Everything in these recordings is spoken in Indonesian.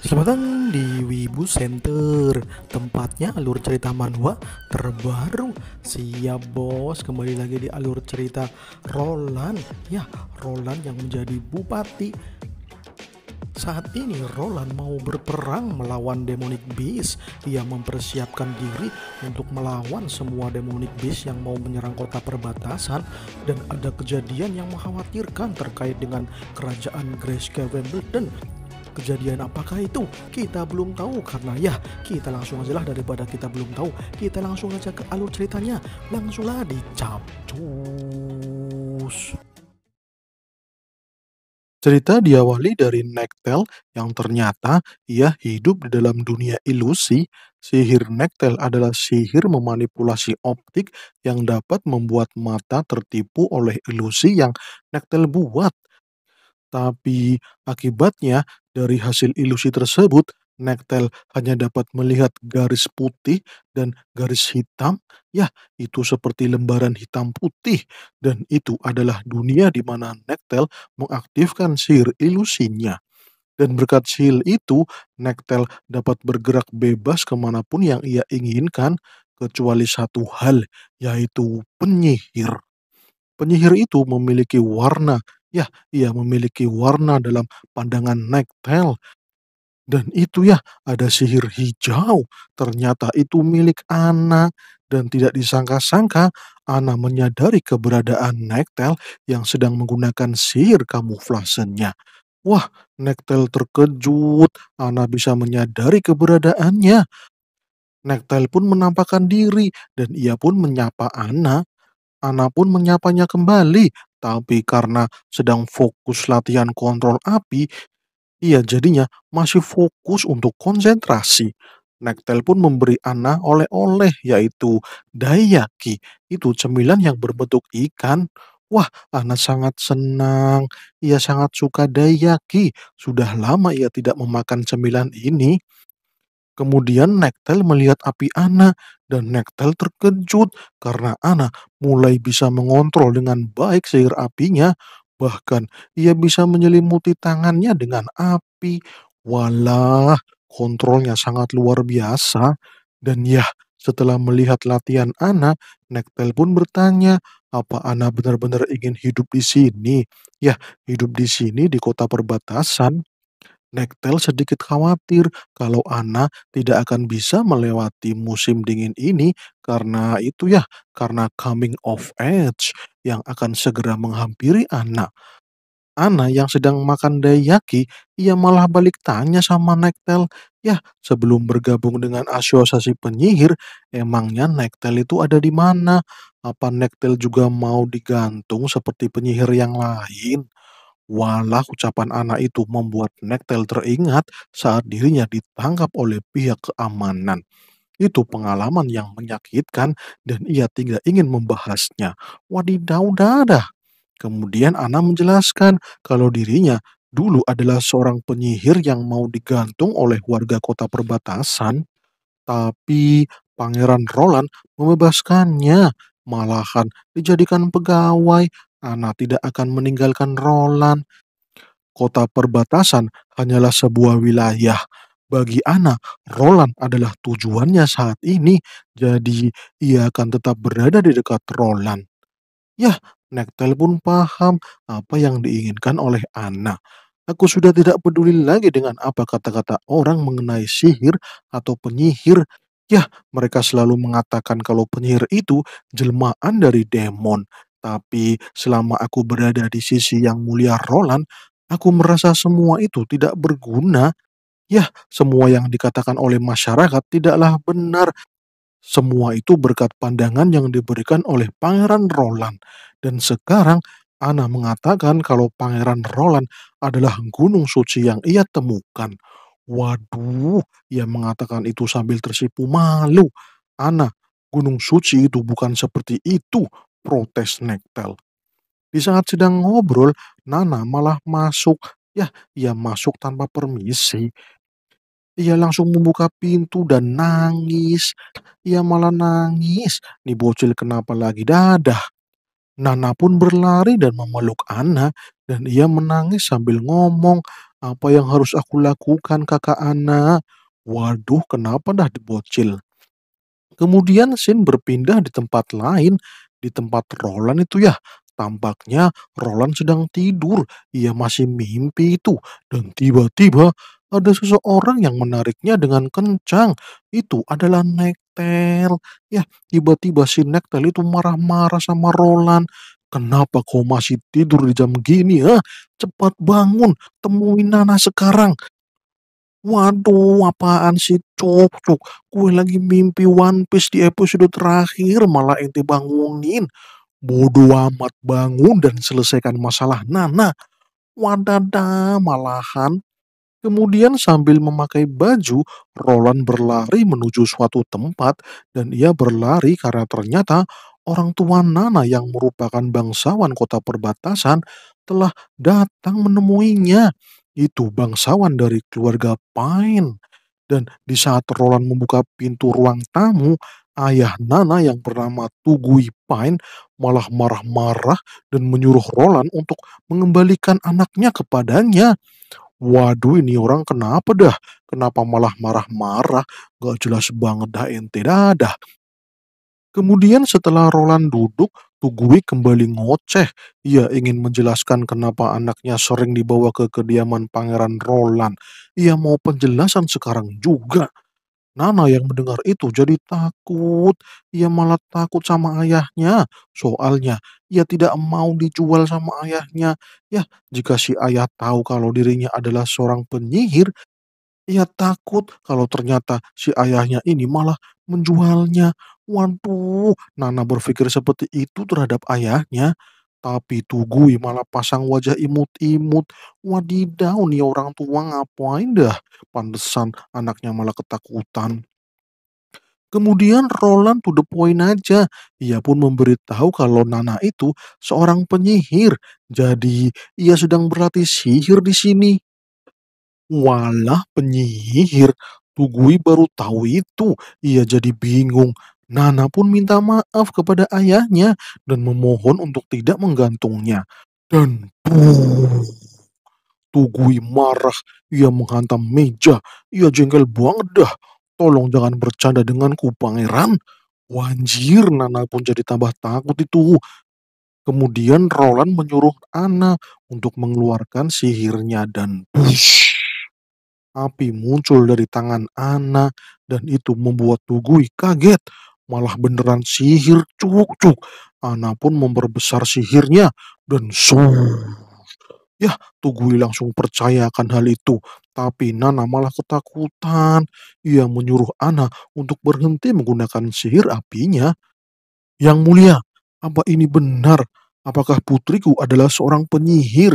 Selamat datang di Wibu Center Tempatnya alur cerita manhwa terbaru Siap bos, kembali lagi di alur cerita Roland Ya, Roland yang menjadi bupati saat ini Roland mau berperang melawan demonic beast. Ia mempersiapkan diri untuk melawan semua demonic beast yang mau menyerang kota perbatasan dan ada kejadian yang mengkhawatirkan terkait dengan kerajaan Grace Wimbledon Kejadian apakah itu? Kita belum tahu karena ya kita langsung aja lah daripada kita belum tahu. Kita langsung aja ke alur ceritanya. Langsunglah dicapcus. Cerita diawali dari Nektel yang ternyata ia hidup di dalam dunia ilusi. Sihir Nektel adalah sihir memanipulasi optik yang dapat membuat mata tertipu oleh ilusi yang Nektel buat. Tapi akibatnya dari hasil ilusi tersebut, Nektel hanya dapat melihat garis putih dan garis hitam. Ya, itu seperti lembaran hitam putih, dan itu adalah dunia di mana Nektel mengaktifkan sihir ilusinya. Dan berkat sihir itu, Nektel dapat bergerak bebas kemanapun yang ia inginkan, kecuali satu hal, yaitu penyihir. Penyihir itu memiliki warna Ya, ia memiliki warna dalam pandangan Nektel. Dan itu ya, ada sihir hijau. Ternyata itu milik Ana. Dan tidak disangka-sangka, Ana menyadari keberadaan Nektel yang sedang menggunakan sihir kamuflasenya. Wah, Nektel terkejut. Ana bisa menyadari keberadaannya. Nektel pun menampakkan diri dan ia pun menyapa Ana. Ana pun menyapanya kembali, tapi karena sedang fokus latihan kontrol api, ia jadinya masih fokus untuk konsentrasi. Nektel pun memberi Ana oleh-oleh yaitu dayaki, itu cemilan yang berbentuk ikan. Wah, Ana sangat senang. Ia sangat suka dayaki. Sudah lama ia tidak memakan cemilan ini. Kemudian Nektel melihat api Ana dan Nektel terkejut karena Ana mulai bisa mengontrol dengan baik sihir apinya. Bahkan ia bisa menyelimuti tangannya dengan api. Walah, kontrolnya sangat luar biasa. Dan ya, setelah melihat latihan Ana, Nektel pun bertanya, apa Ana benar-benar ingin hidup di sini? Ya, hidup di sini di kota perbatasan. Nektel sedikit khawatir kalau Ana tidak akan bisa melewati musim dingin ini karena itu ya, karena coming of age yang akan segera menghampiri Ana. Ana yang sedang makan dayaki, ia malah balik tanya sama Nektel, ya sebelum bergabung dengan asosiasi penyihir, emangnya Nektel itu ada di mana? Apa Nektel juga mau digantung seperti penyihir yang lain? Walah, ucapan anak itu membuat Nektel teringat saat dirinya ditangkap oleh pihak keamanan. Itu pengalaman yang menyakitkan dan ia tidak ingin membahasnya. Wadidaw dadah. Kemudian Ana menjelaskan kalau dirinya dulu adalah seorang penyihir yang mau digantung oleh warga kota perbatasan. Tapi Pangeran Roland membebaskannya, malahan dijadikan pegawai Anak tidak akan meninggalkan Roland. Kota perbatasan hanyalah sebuah wilayah. Bagi Ana, Roland adalah tujuannya saat ini, jadi ia akan tetap berada di dekat Roland. Yah, Nektel pun paham apa yang diinginkan oleh Ana. Aku sudah tidak peduli lagi dengan apa kata-kata orang mengenai sihir atau penyihir. Yah, mereka selalu mengatakan kalau penyihir itu jelmaan dari demon. Tapi selama aku berada di sisi yang mulia Roland, aku merasa semua itu tidak berguna. Yah, semua yang dikatakan oleh masyarakat tidaklah benar. Semua itu berkat pandangan yang diberikan oleh Pangeran Roland. Dan sekarang Ana mengatakan kalau Pangeran Roland adalah gunung suci yang ia temukan. Waduh, ia mengatakan itu sambil tersipu malu. Ana, gunung suci itu bukan seperti itu protes Nektel. Di saat sedang ngobrol, Nana malah masuk. Ya, ia masuk tanpa permisi. Ia langsung membuka pintu dan nangis. Ia malah nangis. Nih bocil kenapa lagi dadah? Nana pun berlari dan memeluk Ana dan ia menangis sambil ngomong, apa yang harus aku lakukan kakak Ana? Waduh, kenapa dah dibocil? Kemudian Sin berpindah di tempat lain di tempat Roland itu ya, tampaknya Roland sedang tidur. Ia masih mimpi itu. Dan tiba-tiba ada seseorang yang menariknya dengan kencang. Itu adalah Nektel. Ya, tiba-tiba si Nektel itu marah-marah sama Roland. Kenapa kau masih tidur di jam gini? ya Cepat bangun, temuin Nana sekarang. Waduh, apaan sih, Cuk? Cuk, gue lagi mimpi One Piece di episode terakhir, malah ente bangunin. Bodoh amat bangun dan selesaikan masalah Nana. Wadada, malahan. Kemudian sambil memakai baju, Roland berlari menuju suatu tempat dan ia berlari karena ternyata orang tua Nana yang merupakan bangsawan kota perbatasan telah datang menemuinya itu bangsawan dari keluarga Pine. Dan di saat Roland membuka pintu ruang tamu, ayah Nana yang bernama Tugui Pine malah marah-marah dan menyuruh Roland untuk mengembalikan anaknya kepadanya. Waduh ini orang kenapa dah? Kenapa malah marah-marah? Gak jelas banget dah ente dadah. Kemudian setelah Roland duduk, gue kembali ngoceh. Ia ingin menjelaskan kenapa anaknya sering dibawa ke kediaman Pangeran Roland. Ia mau penjelasan sekarang juga. Nana yang mendengar itu jadi takut. Ia malah takut sama ayahnya. Soalnya, ia tidak mau dijual sama ayahnya. Ya, jika si ayah tahu kalau dirinya adalah seorang penyihir, ia takut kalau ternyata si ayahnya ini malah menjualnya. Waduh, Nana berpikir seperti itu terhadap ayahnya. Tapi Tugui malah pasang wajah imut-imut. Wadidaw nih orang tua ngapain dah. Pantesan anaknya malah ketakutan. Kemudian Roland to the point aja. Ia pun memberitahu kalau Nana itu seorang penyihir. Jadi ia sedang berlatih sihir di sini. Walah penyihir, gue baru tahu itu. Ia jadi bingung. Nana pun minta maaf kepada ayahnya dan memohon untuk tidak menggantungnya. Dan buh, Tugui marah. Ia menghantam meja. Ia jengkel banget dah. Tolong jangan bercanda denganku, pangeran. Wanjir, Nana pun jadi tambah takut itu. Kemudian Roland menyuruh Ana untuk mengeluarkan sihirnya dan bush. Api muncul dari tangan Ana dan itu membuat Tugui kaget. Malah beneran sihir cuk-cuk. Ana pun memperbesar sihirnya dan suh. Yah, Tugui langsung percaya akan hal itu. Tapi Nana malah ketakutan. Ia menyuruh Ana untuk berhenti menggunakan sihir apinya. Yang mulia, apa ini benar? Apakah putriku adalah seorang penyihir?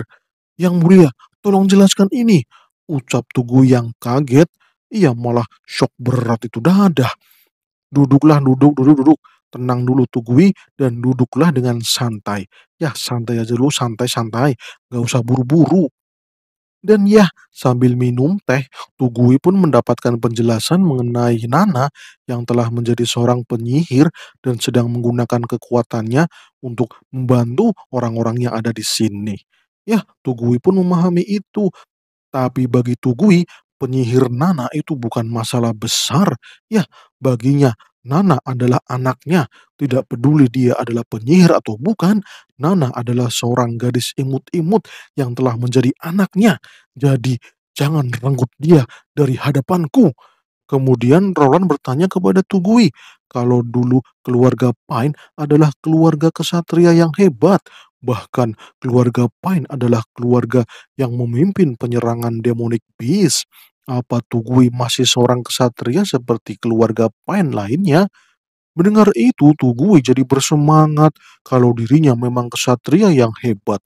Yang mulia, tolong jelaskan ini. Ucap Tugu yang kaget, ia malah shock berat itu dadah. Duduklah, duduk, duduk, duduk. Tenang dulu Tugui dan duduklah dengan santai. Ya santai aja dulu, santai-santai. Gak usah buru-buru. Dan ya, sambil minum teh, Tugui pun mendapatkan penjelasan mengenai Nana yang telah menjadi seorang penyihir dan sedang menggunakan kekuatannya untuk membantu orang-orang yang ada di sini. Ya, Tugui pun memahami itu tapi bagi Tugui, penyihir Nana itu bukan masalah besar. Ya, baginya Nana adalah anaknya. Tidak peduli dia adalah penyihir atau bukan, Nana adalah seorang gadis imut-imut yang telah menjadi anaknya. Jadi, jangan renggut dia dari hadapanku. Kemudian Roland bertanya kepada Tugui, kalau dulu keluarga Pine adalah keluarga kesatria yang hebat, Bahkan keluarga Pine adalah keluarga yang memimpin penyerangan demonik Beast. Apa Tugui masih seorang kesatria seperti keluarga Pine lainnya? Mendengar itu, Tugui jadi bersemangat kalau dirinya memang kesatria yang hebat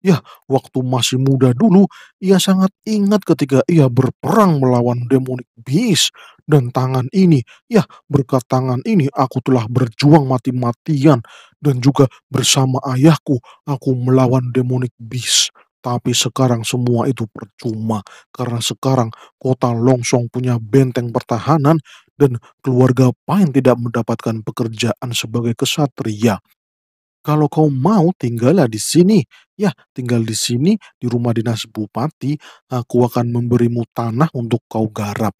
Ya, waktu masih muda dulu, ia sangat ingat ketika ia berperang melawan demonic beast dan tangan ini. Ya, berkat tangan ini aku telah berjuang mati-matian dan juga bersama ayahku aku melawan demonic beast. Tapi sekarang semua itu percuma karena sekarang kota Longsong punya benteng pertahanan dan keluarga Pain tidak mendapatkan pekerjaan sebagai kesatria. Kalau kau mau tinggallah di sini. Ya, tinggal di sini di rumah dinas bupati, aku akan memberimu tanah untuk kau garap.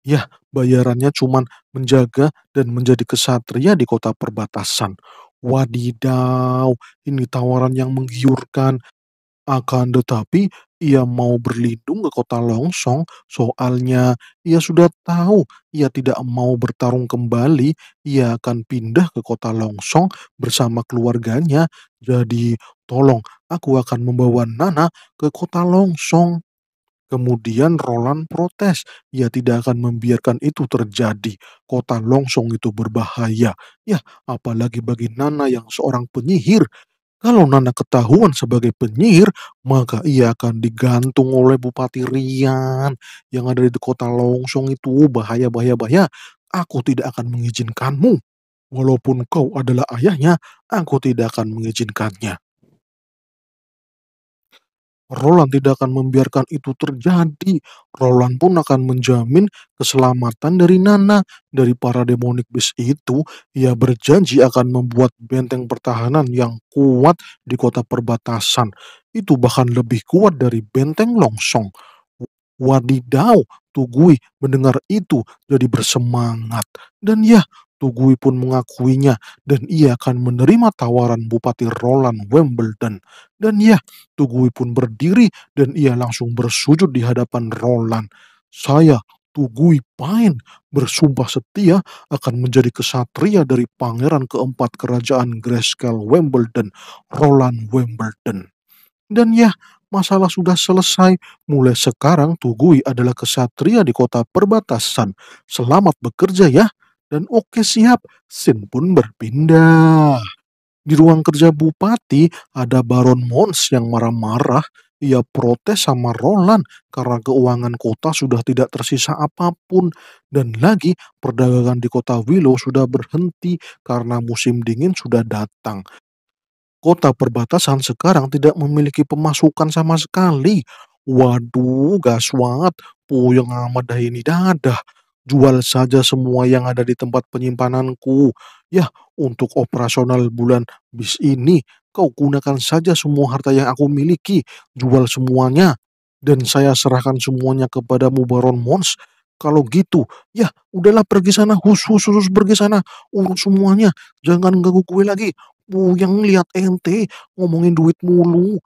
Ya, bayarannya cuma menjaga dan menjadi kesatria di kota perbatasan." Wadidaw, ini tawaran yang menggiurkan. Akan tetapi, ia mau berlindung ke kota longsong, soalnya ia sudah tahu ia tidak mau bertarung kembali. Ia akan pindah ke kota longsong bersama keluarganya. Jadi, tolong, aku akan membawa Nana ke kota longsong. Kemudian Roland protes, ia tidak akan membiarkan itu terjadi. Kota longsong itu berbahaya. Ya, apalagi bagi Nana yang seorang penyihir. Kalau Nana ketahuan sebagai penyihir, maka ia akan digantung oleh Bupati Rian yang ada di kota Longsong itu. Bahaya, bahaya, bahaya. Aku tidak akan mengizinkanmu. Walaupun kau adalah ayahnya, aku tidak akan mengizinkannya. Roland tidak akan membiarkan itu terjadi. Roland pun akan menjamin keselamatan dari Nana. Dari para demonic beast itu, ia berjanji akan membuat benteng pertahanan yang kuat di kota perbatasan. Itu bahkan lebih kuat dari benteng longsong. Wadidau, Tugui mendengar itu jadi bersemangat. Dan ya, Tugui pun mengakuinya dan ia akan menerima tawaran Bupati Roland Wimbledon. Dan ya, Tugui pun berdiri dan ia langsung bersujud di hadapan Roland. Saya, Tugui Pain, bersumpah setia akan menjadi kesatria dari pangeran keempat kerajaan Grayscale Wimbledon, Roland Wimbledon. Dan ya, masalah sudah selesai. Mulai sekarang Tugui adalah kesatria di kota perbatasan. Selamat bekerja ya. Dan oke siap, Sin pun berpindah. Di ruang kerja bupati ada Baron Mons yang marah-marah. Ia protes sama Roland karena keuangan kota sudah tidak tersisa apapun. Dan lagi perdagangan di kota Willow sudah berhenti karena musim dingin sudah datang. Kota perbatasan sekarang tidak memiliki pemasukan sama sekali. Waduh, gaswat, puyeng amat dah ini dadah. Jual saja semua yang ada di tempat penyimpananku. ya untuk operasional bulan bis ini, kau gunakan saja semua harta yang aku miliki. Jual semuanya. Dan saya serahkan semuanya kepadamu Baron Mons. Kalau gitu, ya udahlah pergi sana, khusus khusus pergi sana, urus semuanya, jangan ganggu kue lagi. Bu yang lihat ente ngomongin duit mulu,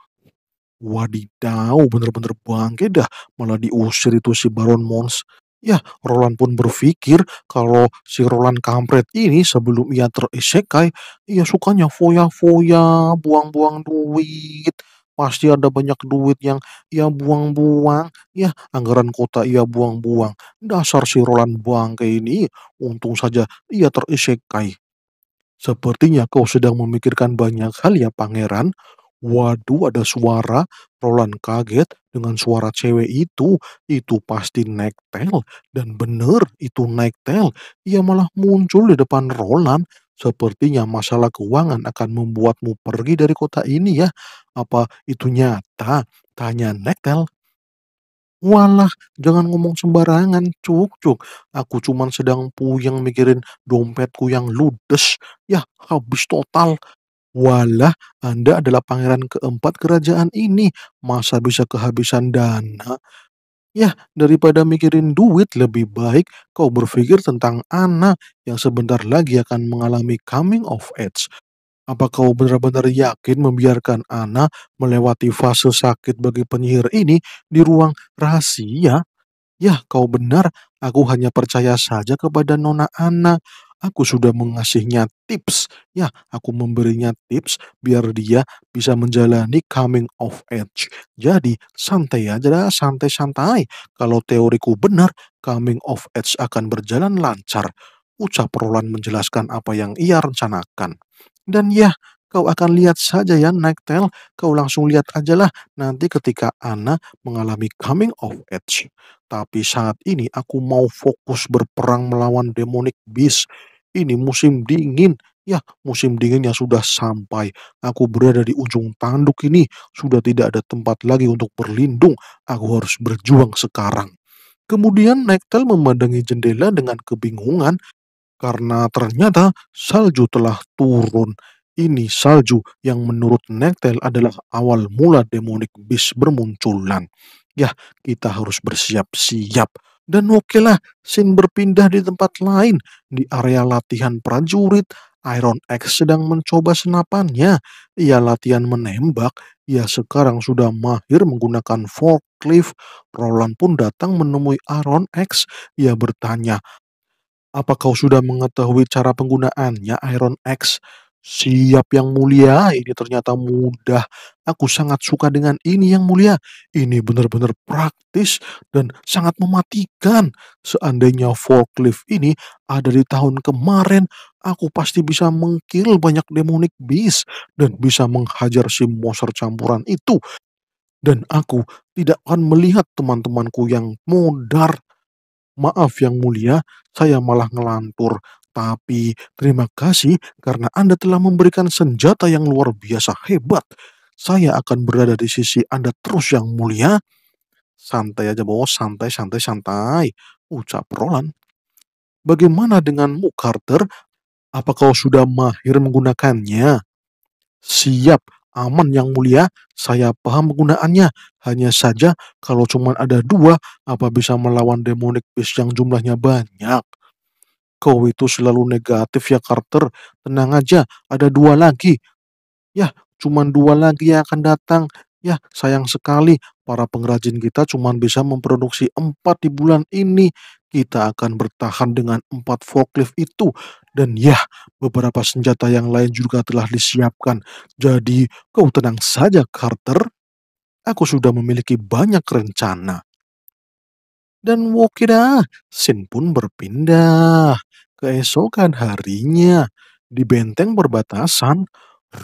Wadidaw, bener-bener bangke dah. Malah diusir itu si Baron Mons. Ya, Roland pun berpikir kalau si Roland kampret ini sebelum ia terisekai, ia sukanya foya-foya, buang-buang duit. Pasti ada banyak duit yang ia buang-buang. Ya, anggaran kota ia buang-buang. Dasar si Roland buang bangke ini, untung saja ia terisekai. Sepertinya kau sedang memikirkan banyak hal ya pangeran. Waduh, ada suara. Roland kaget dengan suara cewek itu. Itu pasti Nektel. Dan bener, itu Nektel. Ia malah muncul di depan Roland. Sepertinya masalah keuangan akan membuatmu pergi dari kota ini ya. Apa itu nyata? Tanya Nektel. Walah, jangan ngomong sembarangan, cuk-cuk. Aku cuman sedang puyeng mikirin dompetku yang ludes. Ya, habis total. Walah, Anda adalah pangeran keempat kerajaan ini. Masa bisa kehabisan dana? Ya, daripada mikirin duit, lebih baik kau berpikir tentang Ana yang sebentar lagi akan mengalami coming of age. Apa kau benar-benar yakin membiarkan Ana melewati fase sakit bagi penyihir ini di ruang rahasia? Ya, kau benar. Aku hanya percaya saja kepada Nona Ana. Aku sudah mengasihnya tips, ya, aku memberinya tips biar dia bisa menjalani coming of age. Jadi, santai aja, dah, santai-santai. Kalau teoriku benar, coming of age akan berjalan lancar. Ucap Roland menjelaskan apa yang ia rencanakan. Dan ya, kau akan lihat saja ya Nektel, kau langsung lihat aja lah nanti ketika Ana mengalami coming of age. Tapi saat ini aku mau fokus berperang melawan demonic beast ini musim dingin. Ya, musim dingin yang sudah sampai. Aku berada di ujung tanduk ini. Sudah tidak ada tempat lagi untuk berlindung. Aku harus berjuang sekarang. Kemudian Nektel memandangi jendela dengan kebingungan karena ternyata salju telah turun. Ini salju yang menurut Nektel adalah awal mula demonic beast bermunculan. Ya, kita harus bersiap-siap. Dan oke lah, Shin berpindah di tempat lain. Di area latihan prajurit, Iron X sedang mencoba senapannya. Ia latihan menembak, ia sekarang sudah mahir menggunakan forklift. Roland pun datang menemui Iron X. Ia bertanya, apa kau sudah mengetahui cara penggunaannya Iron X? Siap yang mulia, ini ternyata mudah. Aku sangat suka dengan ini yang mulia. Ini benar-benar praktis dan sangat mematikan. Seandainya forklift ini ada di tahun kemarin, aku pasti bisa mengkil banyak demonic beast dan bisa menghajar si monster campuran itu. Dan aku tidak akan melihat teman-temanku yang modar. Maaf yang mulia, saya malah ngelantur. Tapi terima kasih karena Anda telah memberikan senjata yang luar biasa hebat. Saya akan berada di sisi Anda terus yang mulia. Santai aja bos, santai, santai, santai. Ucap Roland. Bagaimana denganmu Carter? Apa kau sudah mahir menggunakannya? Siap, aman yang mulia, saya paham penggunaannya. Hanya saja kalau cuma ada dua, apa bisa melawan demonic beast yang jumlahnya banyak? Kau itu selalu negatif ya Carter. Tenang aja, ada dua lagi. Ya, cuma dua lagi yang akan datang. Ya, sayang sekali, para pengrajin kita cuma bisa memproduksi empat di bulan ini. Kita akan bertahan dengan empat forklift itu. Dan ya, beberapa senjata yang lain juga telah disiapkan. Jadi, kau tenang saja, Carter. Aku sudah memiliki banyak rencana dan Wokida. sin pun berpindah. Keesokan harinya, di benteng perbatasan,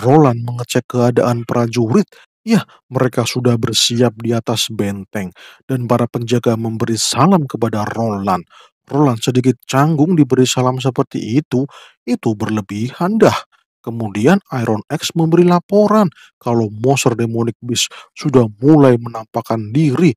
Roland mengecek keadaan prajurit. Ya, mereka sudah bersiap di atas benteng dan para penjaga memberi salam kepada Roland. Roland sedikit canggung diberi salam seperti itu. Itu berlebihan dah. Kemudian Iron X memberi laporan kalau monster demonic beast sudah mulai menampakkan diri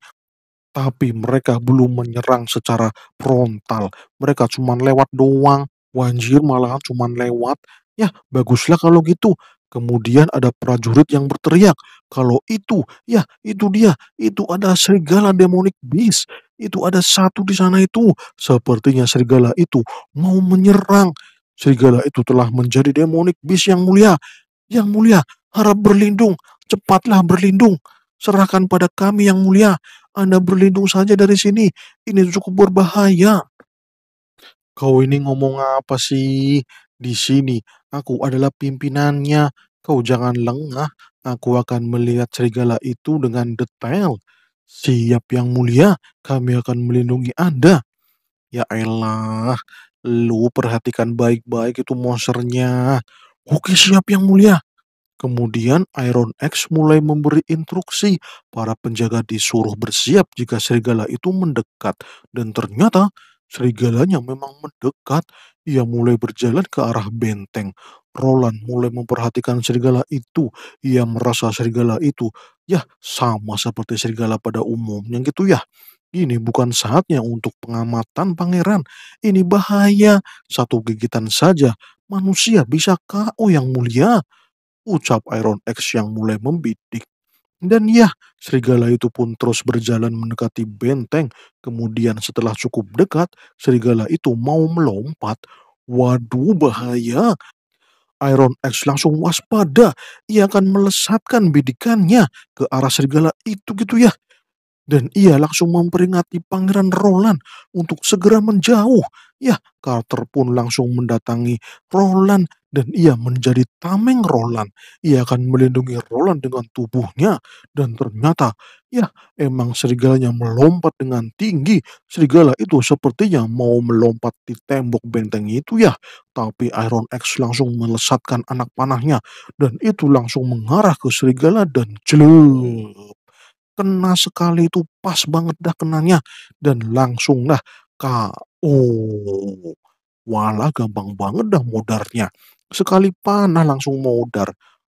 tapi mereka belum menyerang secara frontal. Mereka cuma lewat doang. Wanjir malahan cuma lewat. Ya, baguslah kalau gitu. Kemudian ada prajurit yang berteriak, kalau itu, ya itu dia, itu ada serigala demonic beast, itu ada satu di sana itu. Sepertinya serigala itu mau menyerang. Serigala itu telah menjadi demonic beast yang mulia. Yang mulia, harap berlindung, cepatlah berlindung. Serahkan pada kami yang mulia. Anda berlindung saja dari sini. Ini cukup berbahaya. Kau ini ngomong apa sih? Di sini, aku adalah pimpinannya. Kau jangan lengah. Aku akan melihat serigala itu dengan detail. Siap yang mulia, kami akan melindungi Anda. Ya elah, lu perhatikan baik-baik itu monsternya. Oke siap yang mulia. Kemudian Iron X mulai memberi instruksi para penjaga disuruh bersiap jika serigala itu mendekat. Dan ternyata serigalanya memang mendekat. Ia mulai berjalan ke arah benteng. Roland mulai memperhatikan serigala itu. Ia merasa serigala itu ya sama seperti serigala pada umumnya gitu ya. Ini bukan saatnya untuk pengamatan pangeran. Ini bahaya. Satu gigitan saja manusia bisa kau yang mulia ucap Iron X yang mulai membidik. Dan ya, serigala itu pun terus berjalan mendekati benteng. Kemudian setelah cukup dekat, serigala itu mau melompat. Waduh, bahaya. Iron X langsung waspada. Ia akan melesatkan bidikannya ke arah serigala itu gitu ya. Dan ia langsung memperingati Pangeran Roland untuk segera menjauh. Ya, Carter pun langsung mendatangi Roland dan ia menjadi tameng Roland. Ia akan melindungi Roland dengan tubuhnya dan ternyata ya emang serigalanya melompat dengan tinggi. Serigala itu sepertinya mau melompat di tembok benteng itu ya. Tapi Iron X langsung melesatkan anak panahnya dan itu langsung mengarah ke serigala dan jelup. Kena sekali itu pas banget dah kenanya dan langsung dah KO. Walah gampang banget dah modarnya. Sekali panah langsung modar.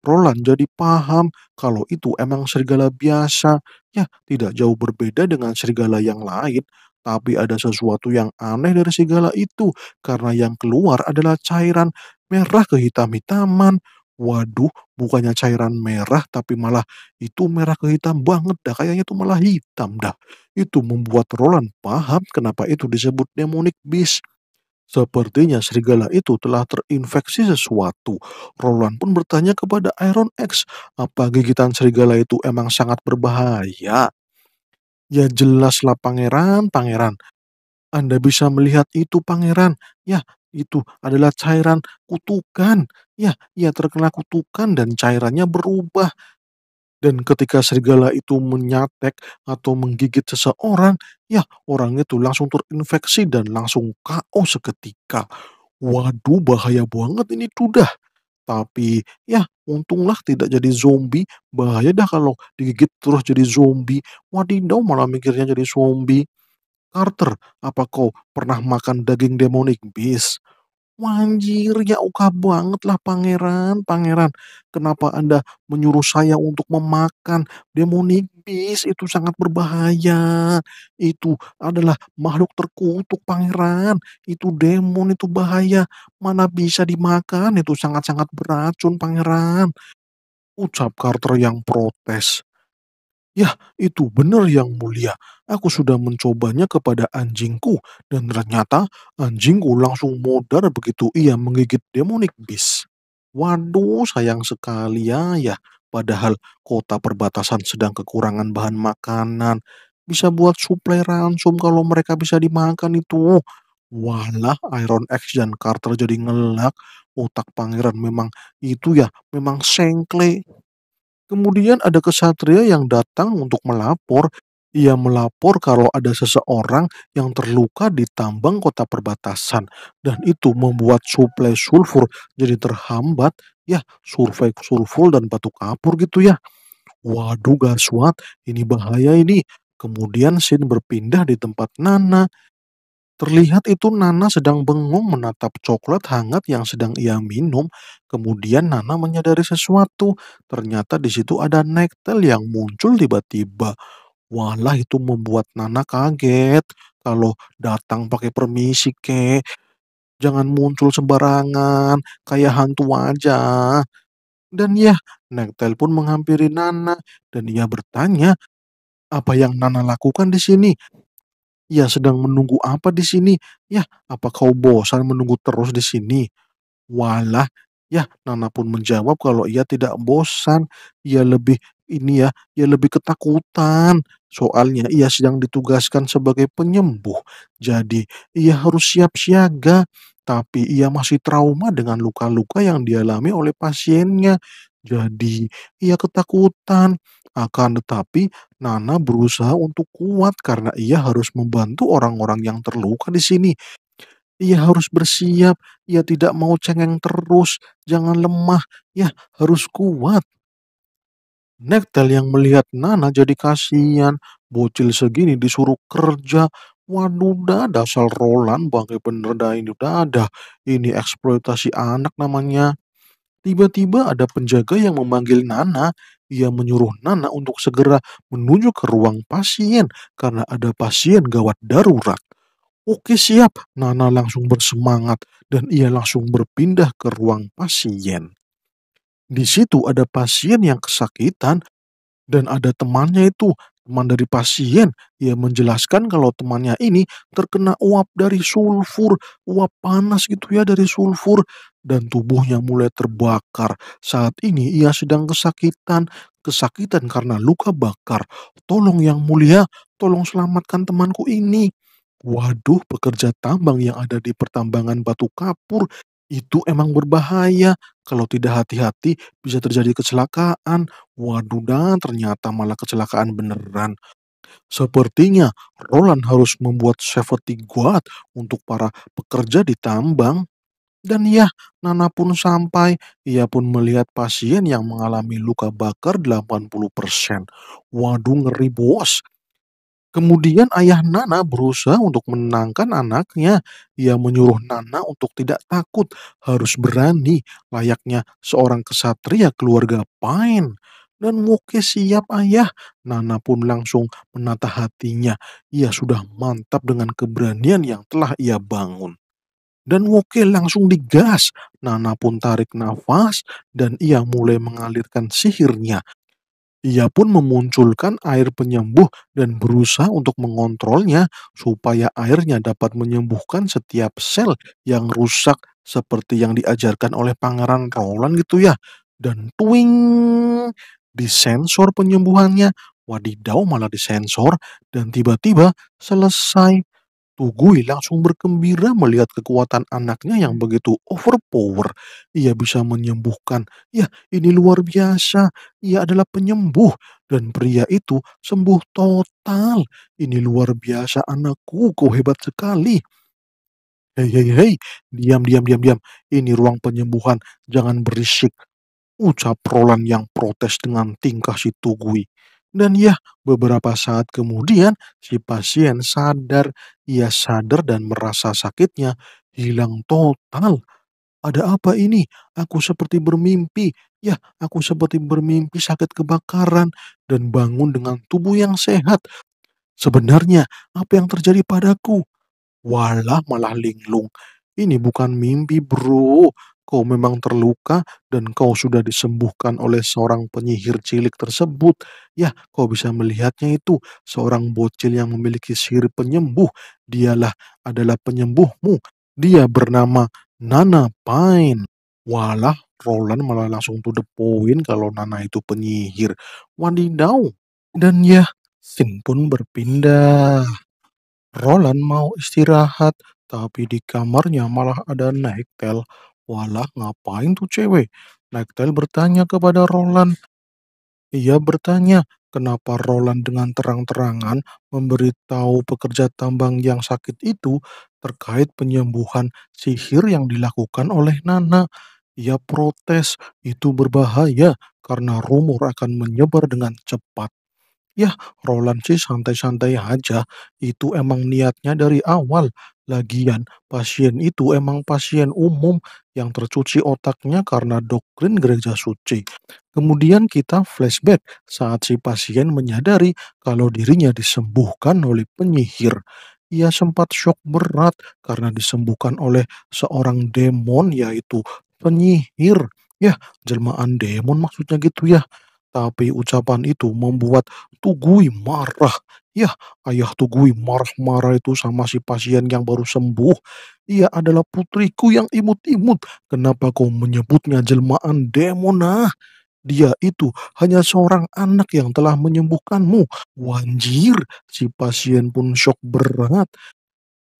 Roland jadi paham kalau itu emang serigala biasa, ya tidak jauh berbeda dengan serigala yang lain, tapi ada sesuatu yang aneh dari serigala itu karena yang keluar adalah cairan merah kehitam-hitaman. Waduh, bukannya cairan merah tapi malah itu merah kehitam banget dah, kayaknya itu malah hitam dah. Itu membuat Roland paham kenapa itu disebut demonic beast Sepertinya serigala itu telah terinfeksi sesuatu. Roland pun bertanya kepada Iron X, apa gigitan serigala itu emang sangat berbahaya? Ya jelaslah pangeran, pangeran. Anda bisa melihat itu pangeran. Ya, itu adalah cairan kutukan. Ya, ia terkena kutukan dan cairannya berubah. Dan ketika serigala itu menyatek atau menggigit seseorang, ya orang itu langsung terinfeksi dan langsung KO seketika. Waduh bahaya banget ini tudah. Tapi ya untunglah tidak jadi zombie. Bahaya dah kalau digigit terus jadi zombie. Wadidaw malah mikirnya jadi zombie. Carter, apa kau pernah makan daging demonik bis? Wanjir, ya uka banget lah pangeran, pangeran. Kenapa Anda menyuruh saya untuk memakan demonic beast? Itu sangat berbahaya. Itu adalah makhluk terkutuk pangeran. Itu demon, itu bahaya. Mana bisa dimakan? Itu sangat-sangat beracun pangeran. Ucap Carter yang protes. Ya, itu benar yang mulia. Aku sudah mencobanya kepada anjingku, dan ternyata anjingku langsung modar begitu ia menggigit demonic beast. Waduh, sayang sekali ya, ya. Padahal kota perbatasan sedang kekurangan bahan makanan. Bisa buat suplai ransum kalau mereka bisa dimakan itu. Walah, Iron X dan Carter jadi ngelak. Otak pangeran memang itu ya, memang sengkle. Kemudian ada kesatria yang datang untuk melapor. Ia melapor kalau ada seseorang yang terluka di tambang kota perbatasan dan itu membuat suplai sulfur jadi terhambat ya survei sulfur dan batu kapur gitu ya. Waduh Gaswat, ini bahaya ini. Kemudian Sin berpindah di tempat Nana. Terlihat itu Nana sedang bengong menatap coklat hangat yang sedang ia minum. Kemudian Nana menyadari sesuatu. Ternyata di situ ada nektel yang muncul tiba-tiba. Walah itu membuat Nana kaget. Kalau datang pakai permisi ke, Jangan muncul sembarangan, kayak hantu aja. Dan ya, Nektel pun menghampiri Nana dan ia bertanya, apa yang Nana lakukan di sini? Ya, sedang menunggu apa di sini? Ya, apa kau bosan menunggu terus di sini? Walah, ya Nana pun menjawab kalau ia tidak bosan, ia lebih ini ya, ia lebih ketakutan. Soalnya ia sedang ditugaskan sebagai penyembuh. Jadi, ia harus siap siaga, tapi ia masih trauma dengan luka-luka yang dialami oleh pasiennya. Jadi, ia ketakutan. Akan tetapi, Nana berusaha untuk kuat karena ia harus membantu orang-orang yang terluka di sini. Ia harus bersiap, ia tidak mau cengeng terus, jangan lemah, ya harus kuat. Nektel yang melihat Nana jadi kasihan, bocil segini disuruh kerja, Waduh, dah, dasar Roland bangke bener dah ini ada. Ini eksploitasi anak namanya. Tiba-tiba ada penjaga yang memanggil Nana ia menyuruh Nana untuk segera menuju ke ruang pasien karena ada pasien gawat darurat. Oke siap, Nana langsung bersemangat dan ia langsung berpindah ke ruang pasien. Di situ ada pasien yang kesakitan dan ada temannya itu Teman dari pasien, ia menjelaskan kalau temannya ini terkena uap dari sulfur, uap panas gitu ya dari sulfur, dan tubuhnya mulai terbakar. Saat ini ia sedang kesakitan, kesakitan karena luka bakar. Tolong yang mulia, tolong selamatkan temanku ini. Waduh, pekerja tambang yang ada di pertambangan batu kapur itu emang berbahaya. Kalau tidak hati-hati bisa terjadi kecelakaan. Waduh dan ternyata malah kecelakaan beneran. Sepertinya Roland harus membuat safety guard untuk para pekerja di tambang. Dan ya, Nana pun sampai. Ia pun melihat pasien yang mengalami luka bakar 80%. Waduh ngeri bos. Kemudian ayah Nana berusaha untuk menenangkan anaknya. Ia menyuruh Nana untuk tidak takut, harus berani, layaknya seorang kesatria keluarga Pine. Dan Woke siap ayah, Nana pun langsung menata hatinya. Ia sudah mantap dengan keberanian yang telah ia bangun. Dan Woke langsung digas. Nana pun tarik nafas dan ia mulai mengalirkan sihirnya. Ia pun memunculkan air penyembuh dan berusaha untuk mengontrolnya supaya airnya dapat menyembuhkan setiap sel yang rusak seperti yang diajarkan oleh Pangeran Roland gitu ya. Dan twing sensor penyembuhannya. wadidaw malah disensor dan tiba-tiba selesai Tugui langsung bergembira melihat kekuatan anaknya yang begitu overpower. Ia bisa menyembuhkan. Ya, ini luar biasa. Ia adalah penyembuh. Dan pria itu sembuh total. Ini luar biasa anakku, kau hebat sekali. Hei, hei, hei, diam, diam, diam, diam. Ini ruang penyembuhan, jangan berisik. Ucap Roland yang protes dengan tingkah si Tugui. Dan ya, beberapa saat kemudian si pasien sadar, ia sadar dan merasa sakitnya hilang total. Ada apa ini? Aku seperti bermimpi. Ya, aku seperti bermimpi sakit kebakaran dan bangun dengan tubuh yang sehat. Sebenarnya, apa yang terjadi padaku? Walah malah linglung. Ini bukan mimpi, bro kau memang terluka dan kau sudah disembuhkan oleh seorang penyihir cilik tersebut. Ya, kau bisa melihatnya itu, seorang bocil yang memiliki sihir penyembuh. Dialah adalah penyembuhmu. Dia bernama Nana Pine. Walah, Roland malah langsung to the point kalau Nana itu penyihir. Wadidaw. Dan ya, Sin pun berpindah. Roland mau istirahat, tapi di kamarnya malah ada naik Walah, ngapain tuh cewek? Nektel bertanya kepada Roland. Ia bertanya, kenapa Roland dengan terang-terangan memberitahu pekerja tambang yang sakit itu terkait penyembuhan sihir yang dilakukan oleh Nana. Ia protes, itu berbahaya karena rumor akan menyebar dengan cepat. Yah, Roland sih santai-santai aja. Itu emang niatnya dari awal. Lagian pasien itu emang pasien umum yang tercuci otaknya karena doktrin gereja suci. Kemudian kita flashback saat si pasien menyadari kalau dirinya disembuhkan oleh penyihir. Ia sempat shock berat karena disembuhkan oleh seorang demon yaitu penyihir. Ya, jelmaan demon maksudnya gitu ya. Tapi ucapan itu membuat Tugui marah. Ya, ayah Tugui marah-marah itu sama si pasien yang baru sembuh. Ia adalah putriku yang imut-imut. Kenapa kau menyebutnya jelmaan demona? Ah? Dia itu hanya seorang anak yang telah menyembuhkanmu. Wanjir, si pasien pun shock berat.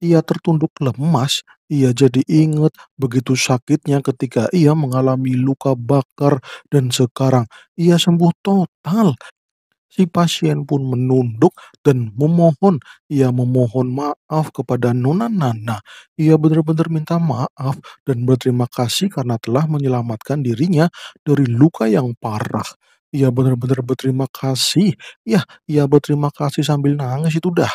Ia tertunduk lemas, ia jadi ingat begitu sakitnya ketika ia mengalami luka bakar dan sekarang ia sembuh total. Si pasien pun menunduk dan memohon. Ia memohon maaf kepada Nona Nana. Ia benar-benar minta maaf dan berterima kasih karena telah menyelamatkan dirinya dari luka yang parah. Ia benar-benar berterima kasih. Ya, ia berterima kasih sambil nangis itu dah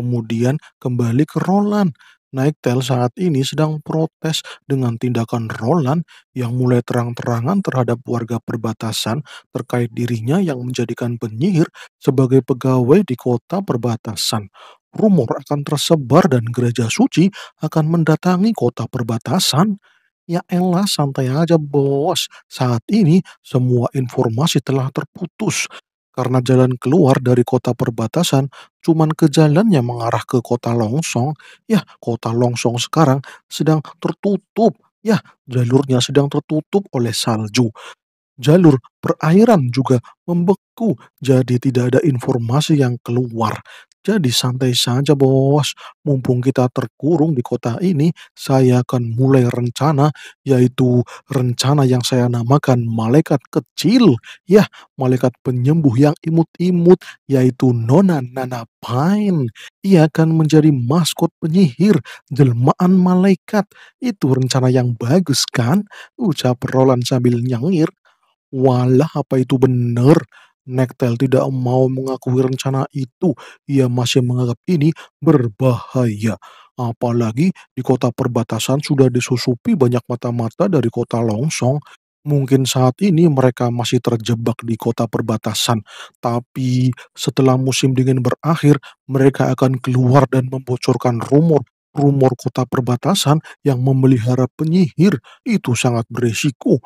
kemudian kembali ke Roland. Nightel saat ini sedang protes dengan tindakan Roland yang mulai terang-terangan terhadap warga perbatasan terkait dirinya yang menjadikan penyihir sebagai pegawai di kota perbatasan. Rumor akan tersebar dan gereja suci akan mendatangi kota perbatasan. Ya elah santai aja bos, saat ini semua informasi telah terputus karena jalan keluar dari kota perbatasan cuman ke jalan yang mengarah ke kota longsong, ya kota longsong sekarang sedang tertutup, ya jalurnya sedang tertutup oleh salju. Jalur perairan juga membeku, jadi tidak ada informasi yang keluar. Jadi santai saja Bos, mumpung kita terkurung di kota ini, saya akan mulai rencana, yaitu rencana yang saya namakan malaikat kecil. Ya, malaikat penyembuh yang imut-imut, yaitu Nona Nana Pine. Ia akan menjadi maskot penyihir, jelmaan malaikat. Itu rencana yang bagus kan? Ucap Roland sambil nyengir. Walah apa itu benar? Nektel tidak mau mengakui rencana itu. Ia masih menganggap ini berbahaya. Apalagi di kota perbatasan sudah disusupi banyak mata-mata dari kota longsong. Mungkin saat ini mereka masih terjebak di kota perbatasan, tapi setelah musim dingin berakhir, mereka akan keluar dan membocorkan rumor rumor kota perbatasan yang memelihara penyihir itu sangat berisiko.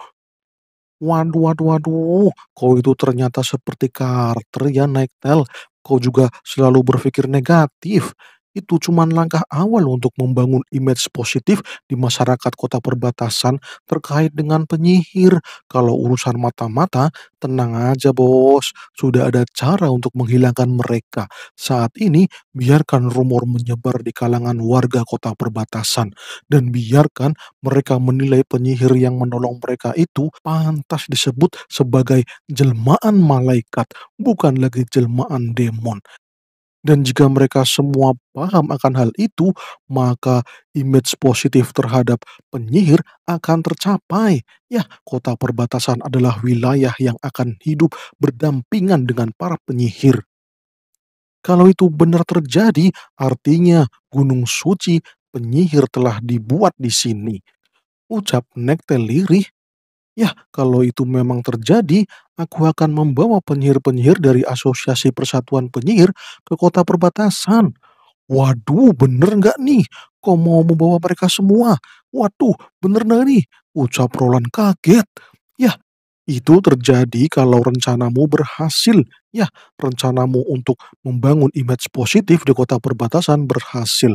Waduh waduh waduh, kau itu ternyata seperti Carter ya naik tel. Kau juga selalu berpikir negatif. Itu cuma langkah awal untuk membangun image positif di masyarakat kota perbatasan terkait dengan penyihir. Kalau urusan mata-mata, tenang aja bos. Sudah ada cara untuk menghilangkan mereka. Saat ini, biarkan rumor menyebar di kalangan warga kota perbatasan. Dan biarkan mereka menilai penyihir yang menolong mereka itu pantas disebut sebagai jelmaan malaikat, bukan lagi jelmaan demon. Dan jika mereka semua paham akan hal itu, maka image positif terhadap penyihir akan tercapai. Ya, kota perbatasan adalah wilayah yang akan hidup berdampingan dengan para penyihir. Kalau itu benar terjadi, artinya gunung suci penyihir telah dibuat di sini. Ucap Nekte lirih Ya, kalau itu memang terjadi, aku akan membawa penyihir-penyihir dari Asosiasi Persatuan Penyihir ke kota perbatasan. Waduh, bener nggak nih? Kok mau membawa mereka semua? Waduh, bener nggak nih? Ucap Roland kaget. Ya, itu terjadi kalau rencanamu berhasil. Ya, rencanamu untuk membangun image positif di kota perbatasan berhasil.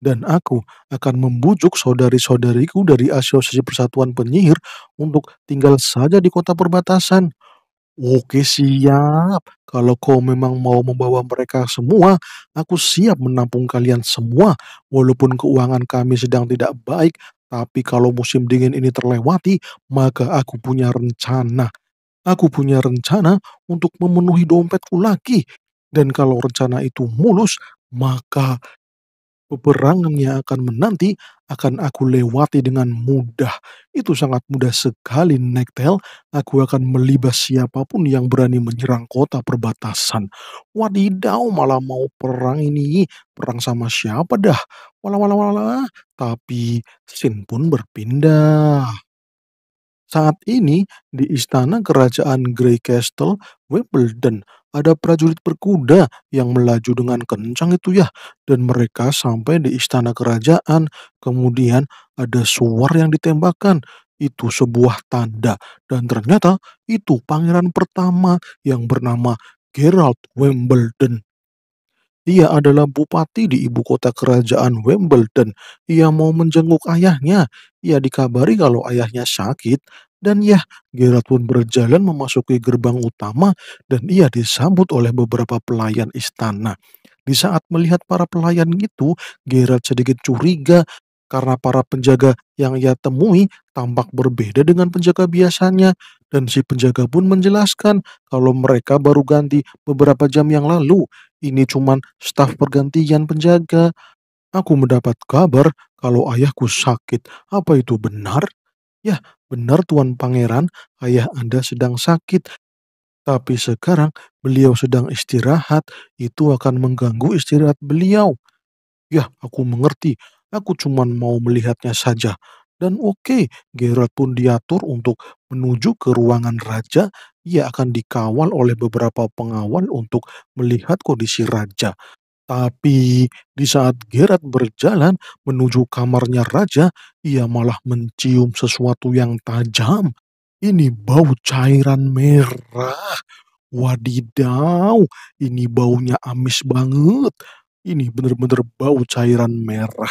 Dan aku akan membujuk saudari-saudariku dari Asosiasi Persatuan Penyihir untuk tinggal saja di kota perbatasan. Oke siap, kalau kau memang mau membawa mereka semua, aku siap menampung kalian semua. Walaupun keuangan kami sedang tidak baik, tapi kalau musim dingin ini terlewati, maka aku punya rencana. Aku punya rencana untuk memenuhi dompetku lagi. Dan kalau rencana itu mulus, maka Peperangan yang akan menanti akan aku lewati dengan mudah. Itu sangat mudah sekali, Nektel. Aku akan melibas siapapun yang berani menyerang kota perbatasan. Wadidaw, malah mau perang ini. Perang sama siapa dah? walau walah, walah. Tapi Sin pun berpindah. Saat ini, di istana kerajaan Grey Castle, Wimbledon, ada prajurit berkuda yang melaju dengan kencang itu ya. Dan mereka sampai di istana kerajaan. Kemudian ada suar yang ditembakkan. Itu sebuah tanda. Dan ternyata itu pangeran pertama yang bernama Gerald Wimbledon. Ia adalah bupati di ibu kota kerajaan Wimbledon. Ia mau menjenguk ayahnya. Ia dikabari kalau ayahnya sakit. Dan ya, Gerard pun berjalan memasuki gerbang utama dan ia disambut oleh beberapa pelayan istana. Di saat melihat para pelayan itu, Gerard sedikit curiga karena para penjaga yang ia temui tampak berbeda dengan penjaga biasanya, dan si penjaga pun menjelaskan kalau mereka baru ganti beberapa jam yang lalu. Ini cuman staf pergantian penjaga. Aku mendapat kabar kalau ayahku sakit. Apa itu benar? Ya, benar Tuan Pangeran, ayah Anda sedang sakit. Tapi sekarang beliau sedang istirahat, itu akan mengganggu istirahat beliau. Ya, aku mengerti. Aku cuma mau melihatnya saja." Dan oke, Geralt pun diatur untuk menuju ke ruangan raja. Ia akan dikawal oleh beberapa pengawal untuk melihat kondisi raja. Tapi di saat Gerard berjalan menuju kamarnya raja, ia malah mencium sesuatu yang tajam. Ini bau cairan merah. Wadidaw, ini baunya amis banget. Ini benar-benar bau cairan merah.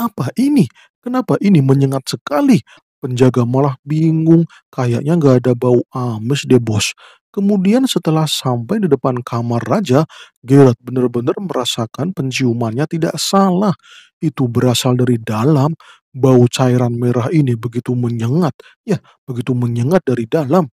Apa ini? Kenapa ini menyengat sekali? Penjaga malah bingung, kayaknya gak ada bau amis deh bos. Kemudian setelah sampai di depan kamar raja, Gerard benar-benar merasakan penciumannya tidak salah. Itu berasal dari dalam, bau cairan merah ini begitu menyengat. Ya, begitu menyengat dari dalam.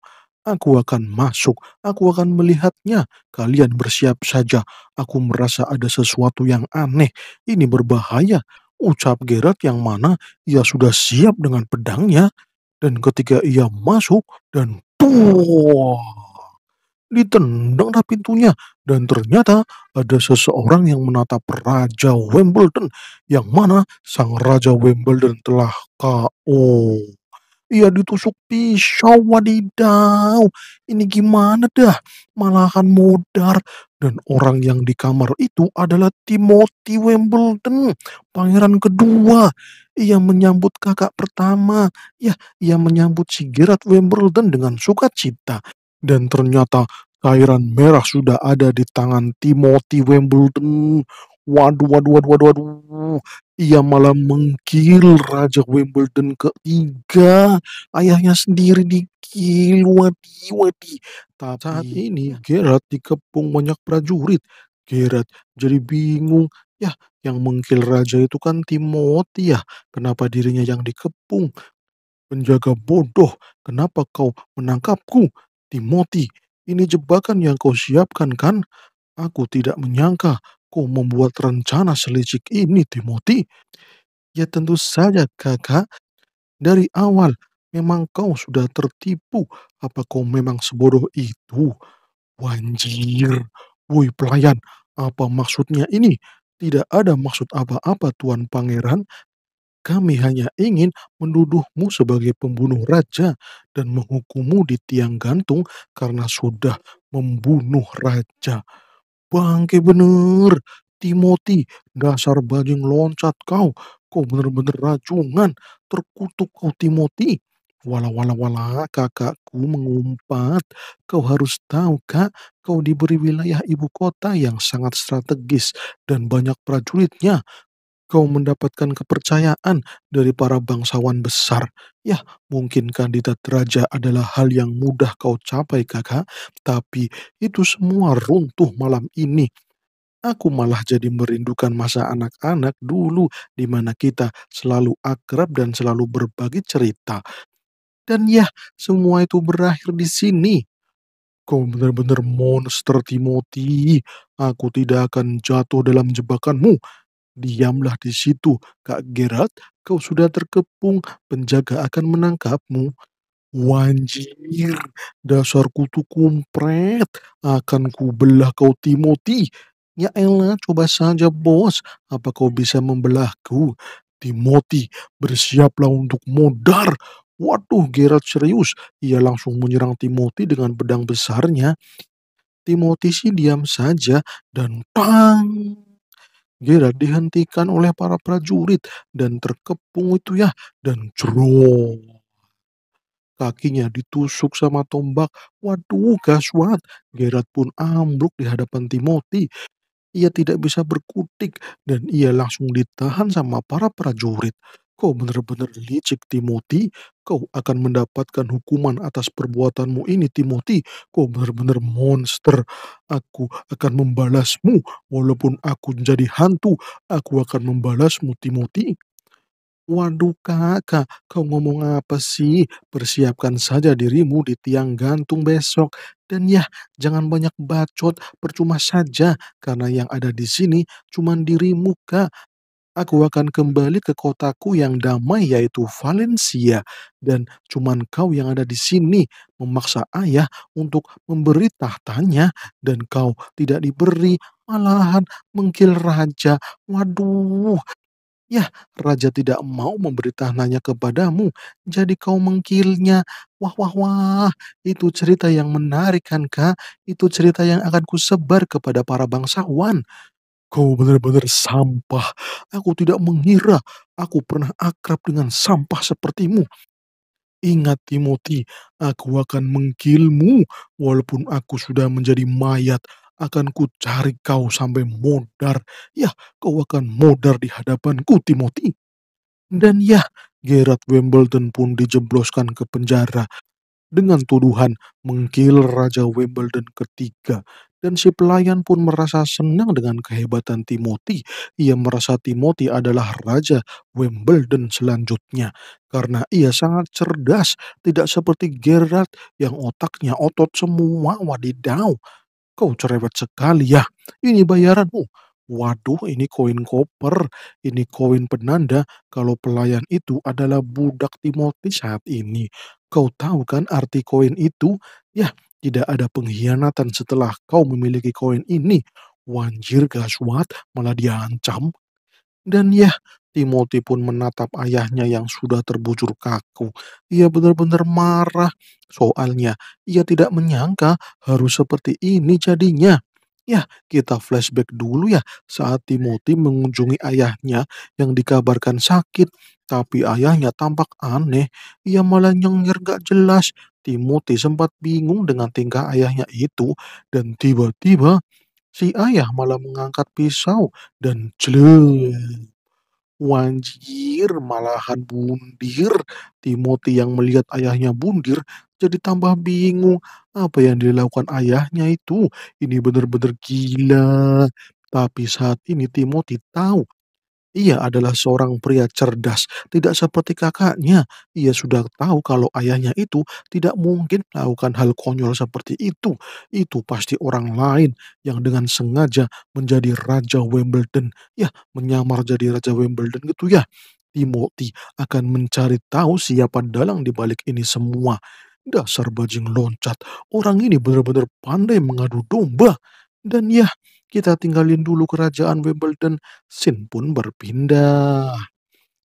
Aku akan masuk, aku akan melihatnya. Kalian bersiap saja, aku merasa ada sesuatu yang aneh. Ini berbahaya. Ucap Geralt yang mana ia sudah siap dengan pedangnya. Dan ketika ia masuk dan tuh ditendanglah pintunya dan ternyata ada seseorang yang menatap Raja Wimbledon yang mana sang Raja Wimbledon telah KO. Ia ditusuk pisau wadidaw. Ini gimana dah? Malahan mudar dan orang yang di kamar itu adalah Timothy Wimbledon, pangeran kedua. Ia menyambut kakak pertama. Ya, ia menyambut si Gerard Wimbledon dengan sukacita. Dan ternyata cairan merah sudah ada di tangan Timothy Wimbledon. Waduh, waduh, waduh, waduh, waduh. Ia malah menggil Raja Wimbledon ketiga, ayahnya sendiri dikil wadi, wadi. Tapi saat ini iya. Gerard dikepung banyak prajurit. Gerard jadi bingung, ya yang menggil raja itu kan Timothy ya, kenapa dirinya yang dikepung? Penjaga bodoh, kenapa kau menangkapku? Timothy, ini jebakan yang kau siapkan kan? Aku tidak menyangka Kau membuat rencana selicik ini, Timothy? Ya tentu saja, kakak. Dari awal, memang kau sudah tertipu. Apa kau memang sebodoh itu? Wanjir, woi pelayan, apa maksudnya ini? Tidak ada maksud apa-apa, Tuan Pangeran. Kami hanya ingin menduduhmu sebagai pembunuh raja dan menghukummu di tiang gantung karena sudah membunuh raja. Bangke bener. Timothy, dasar bajing loncat kau. Kau bener-bener racungan. Terkutuk kau Timothy. Wala wala wala kakakku mengumpat. Kau harus tahu kak, kau diberi wilayah ibu kota yang sangat strategis dan banyak prajuritnya kau mendapatkan kepercayaan dari para bangsawan besar. Ya, mungkin kandidat raja adalah hal yang mudah kau capai, kakak, tapi itu semua runtuh malam ini. Aku malah jadi merindukan masa anak-anak dulu, di mana kita selalu akrab dan selalu berbagi cerita. Dan ya, semua itu berakhir di sini. Kau benar-benar monster Timothy. Aku tidak akan jatuh dalam jebakanmu. Diamlah di situ, Kak Gerard. Kau sudah terkepung. Penjaga akan menangkapmu. Wanjir, dasar kutu kumpret. Akan ku belah kau Timothy. Ya elah, coba saja bos. Apa kau bisa membelahku? Timothy, bersiaplah untuk modar. Waduh, Gerard serius. Ia langsung menyerang Timothy dengan pedang besarnya. Timothy sih diam saja dan tang Gera dihentikan oleh para prajurit dan terkepung itu ya dan jerong. Kakinya ditusuk sama tombak. Waduh, gaswat Gerard pun ambruk di hadapan Timothy. Ia tidak bisa berkutik dan ia langsung ditahan sama para prajurit. Kau benar-benar licik, Timothy. Kau akan mendapatkan hukuman atas perbuatanmu ini, Timothy. Kau benar-benar monster. Aku akan membalasmu. Walaupun aku menjadi hantu, aku akan membalasmu, Timothy. Waduh kakak, kau ngomong apa sih? Persiapkan saja dirimu di tiang gantung besok. Dan ya, jangan banyak bacot, percuma saja. Karena yang ada di sini cuma dirimu kak aku akan kembali ke kotaku yang damai yaitu Valencia dan cuman kau yang ada di sini memaksa ayah untuk memberi tahtanya dan kau tidak diberi malahan mengkil raja. Waduh, Ya, raja tidak mau memberi tahtanya kepadamu, jadi kau mengkilnya. Wah, wah, wah, itu cerita yang menarik kan, Kak? Itu cerita yang akan kusebar kepada para bangsawan. Kau benar-benar sampah. Aku tidak mengira aku pernah akrab dengan sampah sepertimu. Ingat Timothy, aku akan menggilmu walaupun aku sudah menjadi mayat. Akan ku cari kau sampai modar. Ya, kau akan modar di hadapanku, Timothy. Dan ya, Gerard Wimbledon pun dijebloskan ke penjara dengan tuduhan mengkil Raja Wimbledon ketiga dan si pelayan pun merasa senang dengan kehebatan Timothy. Ia merasa Timothy adalah raja Wimbledon selanjutnya karena ia sangat cerdas, tidak seperti Gerard yang otaknya otot semua. Wadidaw, kau cerewet sekali ya. Ini bayaranmu. Waduh, ini koin koper, ini koin penanda kalau pelayan itu adalah budak Timothy saat ini. Kau tahu kan arti koin itu? Ya, tidak ada pengkhianatan setelah kau memiliki koin ini. Wanjir Gaswat malah diancam. Dan ya, Timothy pun menatap ayahnya yang sudah terbujur kaku. Ia benar-benar marah. Soalnya, ia tidak menyangka harus seperti ini jadinya. Ya, kita flashback dulu ya saat Timothy mengunjungi ayahnya yang dikabarkan sakit. Tapi ayahnya tampak aneh, ia malah nyengir gak jelas. Timothy sempat bingung dengan tingkah ayahnya itu dan tiba-tiba si ayah malah mengangkat pisau dan jelek. Wanjir malahan bundir. Timothy yang melihat ayahnya bundir jadi tambah bingung apa yang dilakukan ayahnya itu. Ini benar-benar gila. Tapi saat ini Timothy tahu ia adalah seorang pria cerdas, tidak seperti kakaknya. Ia sudah tahu kalau ayahnya itu tidak mungkin melakukan hal konyol seperti itu. Itu pasti orang lain yang dengan sengaja menjadi Raja Wimbledon. Ya, menyamar jadi Raja Wimbledon gitu ya. Timothy akan mencari tahu siapa dalang di balik ini semua. Dasar bajing loncat, orang ini benar-benar pandai mengadu domba. Dan ya, kita tinggalin dulu kerajaan Wimbledon, Sin pun berpindah.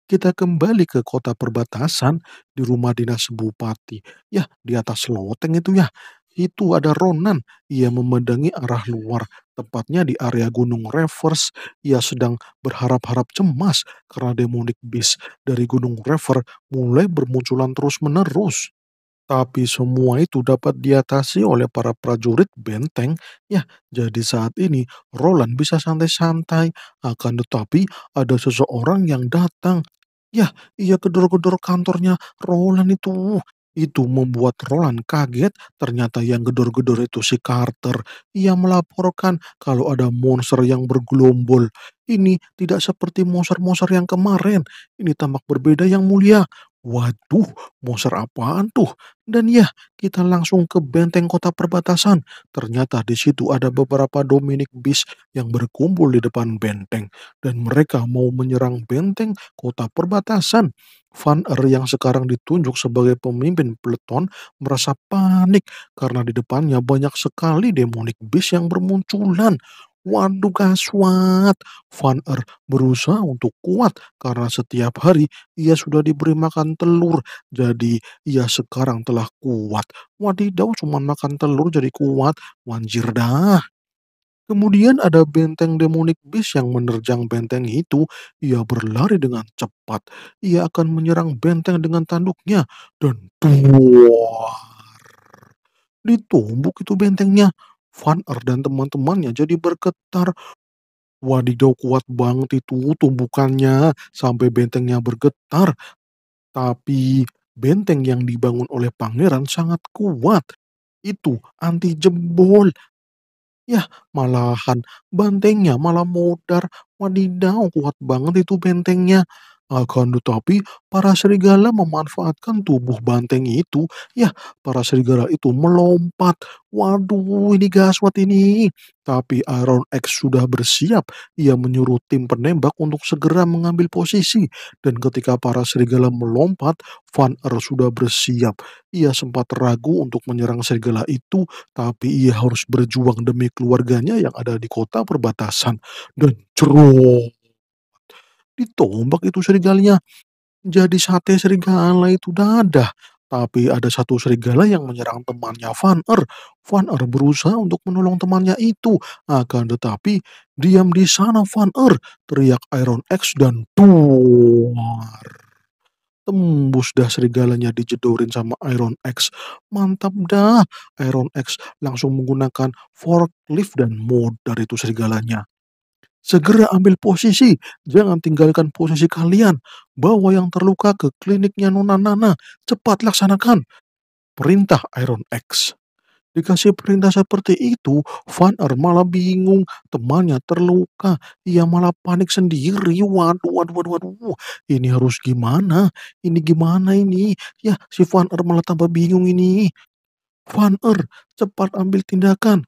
Kita kembali ke kota perbatasan di rumah dinas bupati. Ya, di atas loteng itu ya. Itu ada Ronan. Ia memandangi arah luar, tepatnya di area Gunung Revers. Ia sedang berharap-harap cemas karena demonic beast dari Gunung Revers mulai bermunculan terus-menerus. Tapi semua itu dapat diatasi oleh para prajurit benteng. Ya, jadi saat ini Roland bisa santai-santai. Akan tetapi ada seseorang yang datang. Ya, ia gedor-gedor kantornya Roland itu. Itu membuat Roland kaget, ternyata yang gedor-gedor itu si Carter. Ia melaporkan kalau ada monster yang bergelombol. Ini tidak seperti monster-monster yang kemarin. Ini tampak berbeda yang mulia. Waduh, monster apaan tuh? Dan ya, kita langsung ke benteng kota perbatasan. Ternyata di situ ada beberapa Dominic bis yang berkumpul di depan benteng. Dan mereka mau menyerang benteng kota perbatasan. Van Er yang sekarang ditunjuk sebagai pemimpin peleton merasa panik karena di depannya banyak sekali demonic bis yang bermunculan. Waduh gaswat, Van Er berusaha untuk kuat karena setiap hari ia sudah diberi makan telur. Jadi ia sekarang telah kuat. Wadidaw cuma makan telur jadi kuat, wanjir dah. Kemudian ada benteng demonik bis yang menerjang benteng itu. Ia berlari dengan cepat. Ia akan menyerang benteng dengan tanduknya. Dan buar. Ditumbuk itu bentengnya. Van Aert dan teman-temannya jadi bergetar. Wadidaw kuat banget itu tumbukannya sampai bentengnya bergetar. Tapi benteng yang dibangun oleh pangeran sangat kuat. Itu anti jebol. Ya malahan bentengnya malah modar. Wadidaw kuat banget itu bentengnya. Akan tetapi, para serigala memanfaatkan tubuh banteng itu. Ya, para serigala itu melompat. Waduh, ini gaswat ini. Tapi Iron X sudah bersiap. Ia menyuruh tim penembak untuk segera mengambil posisi. Dan ketika para serigala melompat, Van Er sudah bersiap. Ia sempat ragu untuk menyerang serigala itu, tapi ia harus berjuang demi keluarganya yang ada di kota perbatasan. Dan ceruk Ditombak itu serigalanya jadi sate serigala itu dadah. Tapi ada satu serigala yang menyerang temannya Van Er. Van Er berusaha untuk menolong temannya itu. Akan tetapi, diam di sana Van Er, teriak Iron X dan tuar tembus dah serigalanya dijedorin sama Iron X. Mantap dah. Iron X langsung menggunakan forklift dan dari itu serigalanya. Segera ambil posisi, jangan tinggalkan posisi kalian. Bawa yang terluka ke kliniknya Nona Nana, cepat laksanakan. Perintah Iron X. Dikasih perintah seperti itu, Van Er malah bingung, temannya terluka, ia malah panik sendiri. Waduh, waduh, waduh, waduh, ini harus gimana? Ini gimana ini? Ya, si Van Er malah tambah bingung ini. Van Er, cepat ambil tindakan.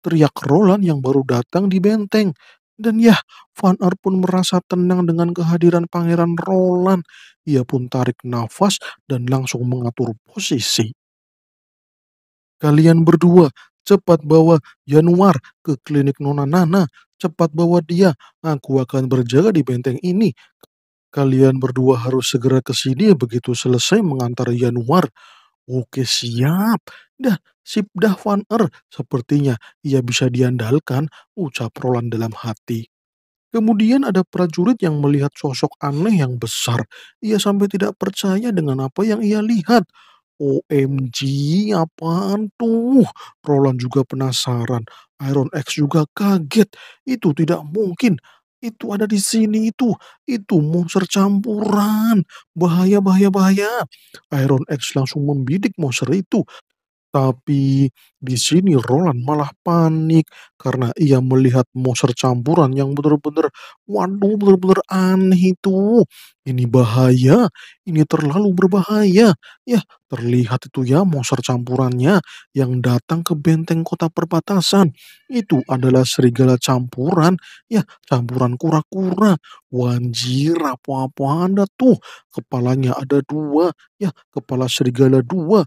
Teriak Roland yang baru datang di benteng. Dan ya, Van Ar pun merasa tenang dengan kehadiran Pangeran Roland. Ia pun tarik nafas dan langsung mengatur posisi. Kalian berdua, cepat bawa Januar ke klinik Nona Nana. Cepat bawa dia, aku akan berjaga di benteng ini. Kalian berdua harus segera ke sini begitu selesai mengantar Januar. Oke siap. Dah, Sip Dahwan Er sepertinya ia bisa diandalkan, ucap Roland dalam hati. Kemudian ada prajurit yang melihat sosok aneh yang besar. Ia sampai tidak percaya dengan apa yang ia lihat. OMG, apaan tuh? Roland juga penasaran. Iron X juga kaget. Itu tidak mungkin. Itu ada di sini itu. Itu monster campuran. Bahaya, bahaya, bahaya. Iron X langsung membidik monster itu. Tapi di sini Roland malah panik karena ia melihat monster campuran yang benar-benar waduh benar-benar aneh itu. Ini bahaya, ini terlalu berbahaya. Ya, terlihat itu ya monster campurannya yang datang ke benteng kota perbatasan. Itu adalah serigala campuran, ya campuran kura-kura. Wanjir, apa-apa anda tuh. Kepalanya ada dua, ya kepala serigala dua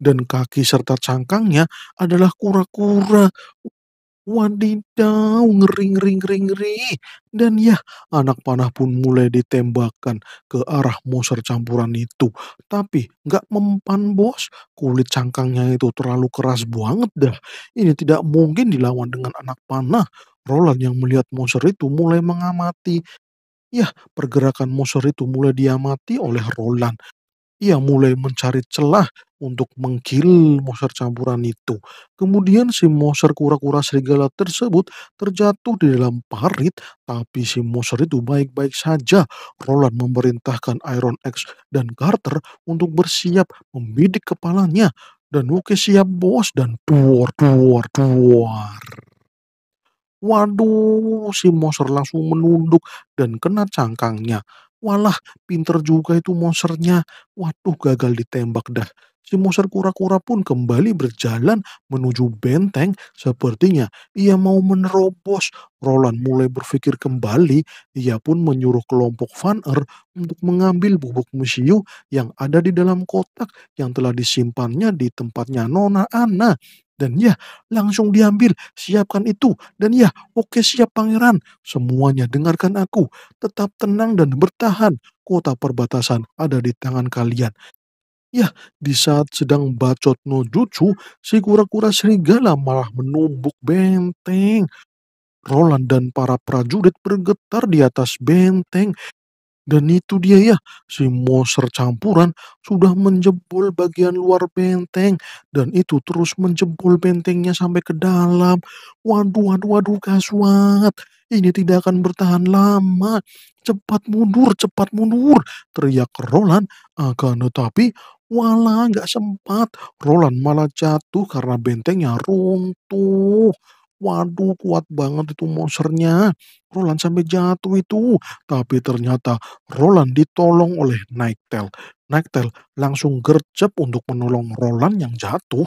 dan kaki serta cangkangnya adalah kura-kura. Wadidaw, ngeri, ngeri, ngeri, ngeri. Dan ya, anak panah pun mulai ditembakkan ke arah monster campuran itu. Tapi nggak mempan bos, kulit cangkangnya itu terlalu keras banget dah. Ini tidak mungkin dilawan dengan anak panah. Roland yang melihat monster itu mulai mengamati. Ya, pergerakan monster itu mulai diamati oleh Roland. Ia mulai mencari celah untuk mengkil monster campuran itu. Kemudian si monster kura-kura serigala tersebut terjatuh di dalam parit, tapi si monster itu baik-baik saja. Roland memerintahkan Iron X dan Carter untuk bersiap membidik kepalanya. Dan oke siap bos dan duor, duor, duor. Waduh, si monster langsung menunduk dan kena cangkangnya. Walah, pinter juga itu monsternya. Waduh, gagal ditembak dah si monster kura-kura pun kembali berjalan menuju benteng. Sepertinya ia mau menerobos. Roland mulai berpikir kembali. Ia pun menyuruh kelompok Van Er untuk mengambil bubuk musiu yang ada di dalam kotak yang telah disimpannya di tempatnya Nona Anna. Dan ya, langsung diambil, siapkan itu. Dan ya, oke siap pangeran. Semuanya dengarkan aku, tetap tenang dan bertahan. Kota perbatasan ada di tangan kalian. Ya, di saat sedang bacot no jutsu, si kura-kura serigala malah menumbuk benteng. Roland dan para prajurit bergetar di atas benteng. Dan itu dia ya, si monster campuran sudah menjebol bagian luar benteng. Dan itu terus menjebol bentengnya sampai ke dalam. Waduh, waduh, waduh, kasuat. Ini tidak akan bertahan lama. Cepat mundur, cepat mundur. Teriak Roland. Akan tetapi Wala nggak sempat. Roland malah jatuh karena bentengnya runtuh. Waduh kuat banget itu monsternya. Roland sampai jatuh itu. Tapi ternyata Roland ditolong oleh Nightel. Nightel langsung gercep untuk menolong Roland yang jatuh.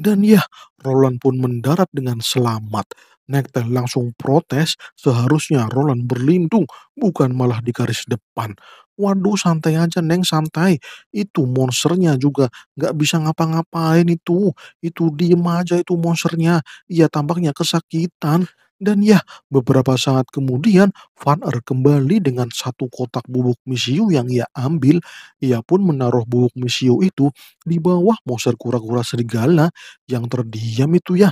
Dan ya, Roland pun mendarat dengan selamat. Nektel langsung protes, seharusnya Roland berlindung, bukan malah di garis depan. Waduh santai aja Neng santai, itu monsternya juga gak bisa ngapa-ngapain itu, itu diem aja itu monsternya, ia tampaknya kesakitan. Dan ya, beberapa saat kemudian Van Er kembali dengan satu kotak bubuk misiu yang ia ambil. Ia pun menaruh bubuk misiu itu di bawah monster kura-kura serigala yang terdiam itu ya.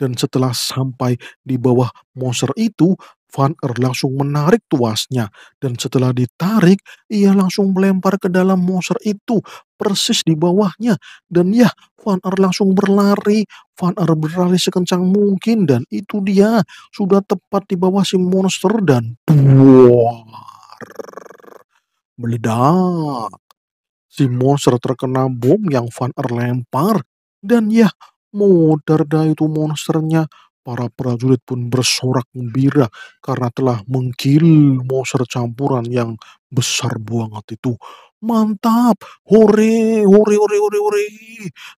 Dan setelah sampai di bawah monster itu, Van Er langsung menarik tuasnya, dan setelah ditarik, ia langsung melempar ke dalam monster itu, persis di bawahnya. Dan ya, Van Er langsung berlari, Van Er berlari sekencang mungkin, dan itu dia, sudah tepat di bawah si monster, dan buar, meledak. Si monster terkena bom yang Van Er lempar, dan ya, modar dah itu monsternya Para prajurit pun bersorak gembira karena telah mengkil monster campuran yang besar banget itu. Mantap! Hore, hore, hore, hore, hore.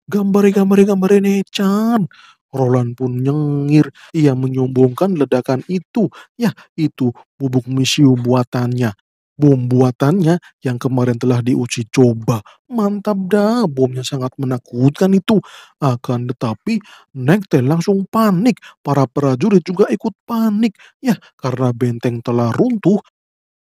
gambari gambari gambari Nechan. Roland pun nyengir. Ia menyombongkan ledakan itu. Ya, itu bubuk misiu buatannya bom buatannya yang kemarin telah diuji coba. Mantap dah, bomnya sangat menakutkan itu. Akan tetapi, Nekte langsung panik. Para prajurit juga ikut panik. Ya, karena benteng telah runtuh,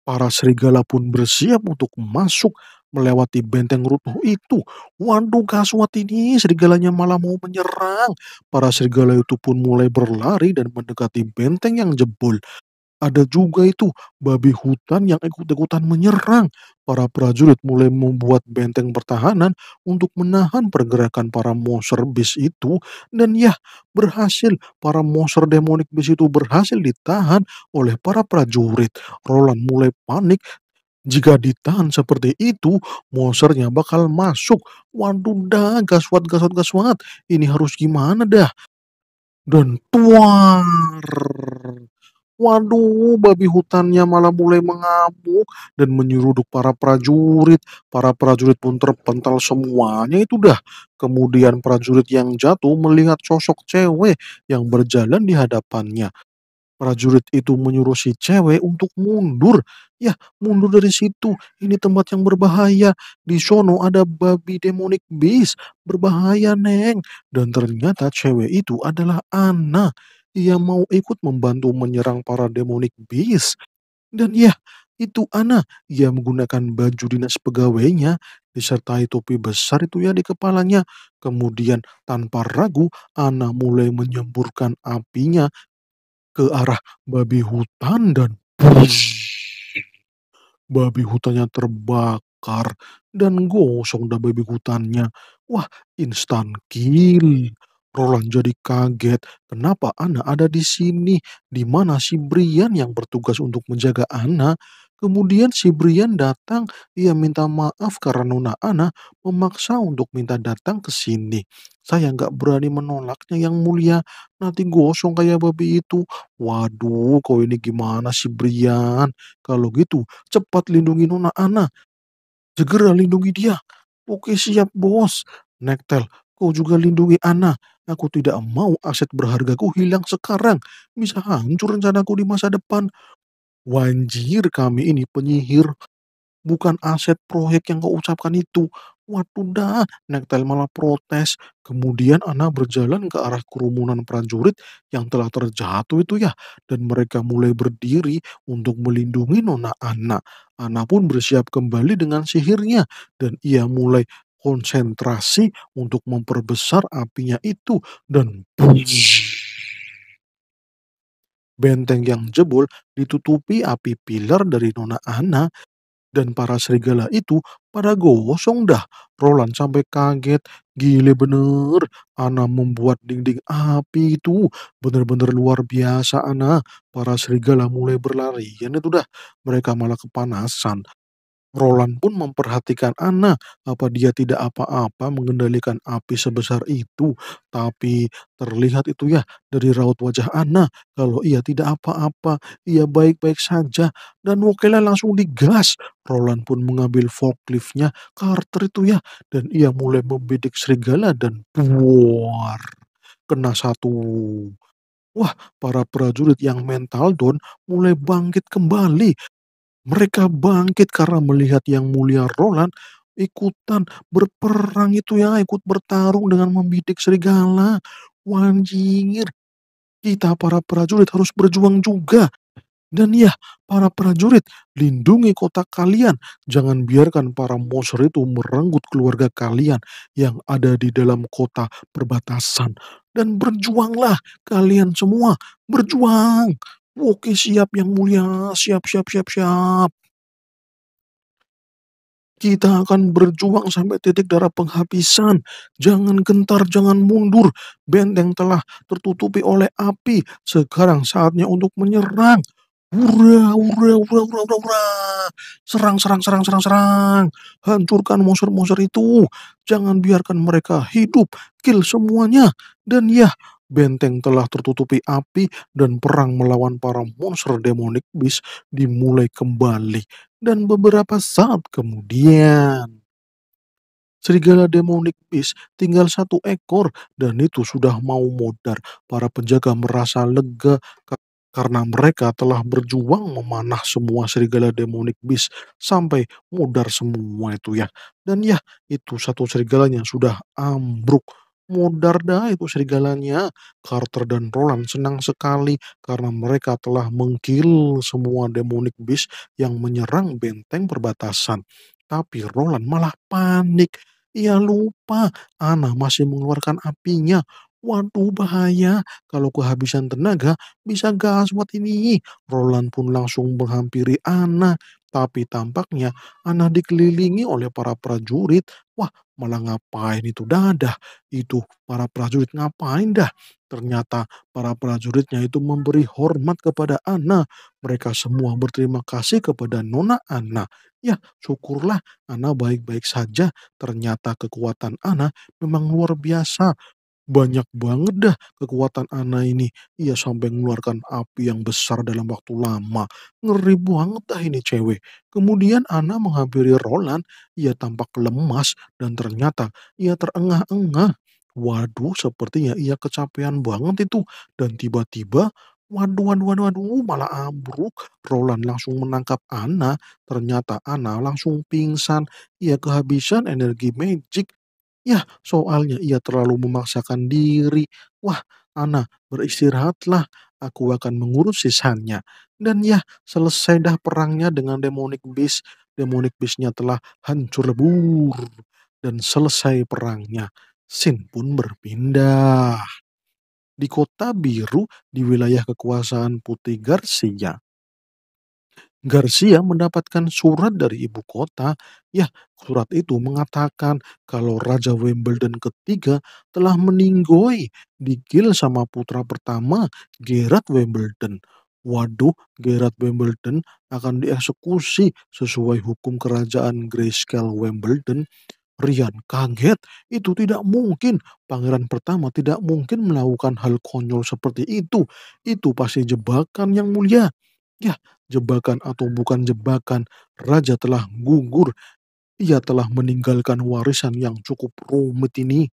para serigala pun bersiap untuk masuk melewati benteng runtuh itu. Waduh Kaswat ini serigalanya malah mau menyerang. Para serigala itu pun mulai berlari dan mendekati benteng yang jebol. Ada juga itu babi hutan yang ikut-ikutan menyerang. Para prajurit mulai membuat benteng pertahanan untuk menahan pergerakan para monster bis itu dan ya berhasil para monster demonik bis itu berhasil ditahan oleh para prajurit. Roland mulai panik jika ditahan seperti itu, monsternya bakal masuk. Waduh dah, gaswat, gaswat, gaswat. Ini harus gimana dah? Dan tuar. Waduh, babi hutannya malah mulai mengamuk dan menyeruduk para prajurit. Para prajurit pun terpental semuanya itu dah. Kemudian prajurit yang jatuh melihat sosok cewek yang berjalan di hadapannya. Prajurit itu menyuruh si cewek untuk mundur. Ya, mundur dari situ. Ini tempat yang berbahaya. Di sono ada babi demonik bis. Berbahaya, Neng. Dan ternyata cewek itu adalah Ana ia mau ikut membantu menyerang para demonic beast Dan ya, itu Ana. Ia menggunakan baju dinas pegawainya, disertai topi besar itu ya di kepalanya. Kemudian tanpa ragu, Ana mulai menyemburkan apinya ke arah babi hutan dan bus. Babi hutannya terbakar dan gosong dah babi hutannya. Wah, instan kill. Roland jadi kaget. Kenapa Ana ada di sini? Di mana si Brian yang bertugas untuk menjaga Ana? Kemudian si Brian datang, ia minta maaf karena Nona Ana memaksa untuk minta datang ke sini. Saya nggak berani menolaknya yang mulia, nanti gosong kayak babi itu. Waduh, kau ini gimana si Brian? Kalau gitu, cepat lindungi Nona Ana. Segera lindungi dia. Oke siap bos. Nektel, kau juga lindungi Ana. Aku tidak mau aset berhargaku hilang sekarang. Bisa hancur rencanaku di masa depan. Wanjir kami ini penyihir. Bukan aset proyek yang kau ucapkan itu. Waduh dah, Nektel malah protes. Kemudian Ana berjalan ke arah kerumunan prajurit yang telah terjatuh itu ya. Dan mereka mulai berdiri untuk melindungi Nona Ana. Ana pun bersiap kembali dengan sihirnya. Dan ia mulai konsentrasi untuk memperbesar apinya itu dan bunyi. Benteng yang jebol ditutupi api pilar dari Nona Ana dan para serigala itu pada gosong dah. Roland sampai kaget. Gile bener, Ana membuat dinding api itu. Bener-bener luar biasa Ana. Para serigala mulai berlarian itu dah. Mereka malah kepanasan. Roland pun memperhatikan Anna. Apa dia tidak apa-apa mengendalikan api sebesar itu? Tapi terlihat itu ya dari raut wajah Anna. Kalau ia tidak apa-apa, ia baik-baik saja. Dan wakilnya langsung digas. Roland pun mengambil forkliftnya Carter itu ya. Dan ia mulai membidik serigala dan buar. Kena satu. Wah, para prajurit yang mental don mulai bangkit kembali mereka bangkit karena melihat yang mulia Roland ikutan berperang itu ya, ikut bertarung dengan membidik serigala. Wanjingir, kita para prajurit harus berjuang juga. Dan ya, para prajurit, lindungi kota kalian. Jangan biarkan para monster itu merenggut keluarga kalian yang ada di dalam kota perbatasan. Dan berjuanglah kalian semua, berjuang. Oke siap yang mulia, siap siap siap siap. Kita akan berjuang sampai titik darah penghabisan. Jangan gentar, jangan mundur. Benteng telah tertutupi oleh api. Sekarang saatnya untuk menyerang. Ura, ura, ura, ura, ura, ura. Serang, serang, serang, serang, serang. Hancurkan monster-monster itu. Jangan biarkan mereka hidup. Kill semuanya. Dan ya, Benteng telah tertutupi api dan perang melawan para monster demonik bis dimulai kembali dan beberapa saat kemudian. Serigala demonik bis tinggal satu ekor dan itu sudah mau modar. Para penjaga merasa lega karena mereka telah berjuang memanah semua serigala demonik bis sampai mudar semua itu ya. Dan ya, itu satu serigalanya sudah ambruk Mudar dah itu serigalanya. Carter dan Roland senang sekali karena mereka telah mengkil semua demonic beast yang menyerang benteng perbatasan. Tapi Roland malah panik. Ia lupa Ana masih mengeluarkan apinya. Waduh bahaya, kalau kehabisan tenaga bisa gaswat ini. Roland pun langsung menghampiri Ana, tapi tampaknya Ana dikelilingi oleh para prajurit. Wah, malah ngapain itu dadah itu para prajurit ngapain dah ternyata para prajuritnya itu memberi hormat kepada Ana mereka semua berterima kasih kepada Nona Ana ya syukurlah Ana baik-baik saja ternyata kekuatan Ana memang luar biasa banyak banget dah kekuatan Ana ini. ia sampai mengeluarkan api yang besar dalam waktu lama. Ngeri banget dah ini cewek. Kemudian Ana menghampiri Roland. Ia tampak lemas dan ternyata ia terengah-engah. Waduh, sepertinya ia kecapean banget itu. Dan tiba-tiba Waduh, waduh, waduh, waduh, malah ambruk. Roland langsung menangkap Ana. Ternyata Ana langsung pingsan. Ia kehabisan energi magic. Ya, soalnya ia terlalu memaksakan diri. Wah, Ana, beristirahatlah. Aku akan mengurus sisanya. Dan ya, selesai dah perangnya dengan demonic beast. Demonic beastnya telah hancur lebur. Dan selesai perangnya. Sin pun berpindah. Di kota biru, di wilayah kekuasaan putih Garcia, Garcia mendapatkan surat dari ibu kota. Ya, surat itu mengatakan kalau Raja Wimbledon ketiga telah meninggoy digil sama putra pertama Gerard Wimbledon. Waduh, Gerard Wimbledon akan dieksekusi sesuai hukum kerajaan Grayscale Wimbledon. Rian kaget, itu tidak mungkin. Pangeran pertama tidak mungkin melakukan hal konyol seperti itu. Itu pasti jebakan yang mulia. Ya, jebakan atau bukan jebakan, raja telah gugur. Ia telah meninggalkan warisan yang cukup rumit ini.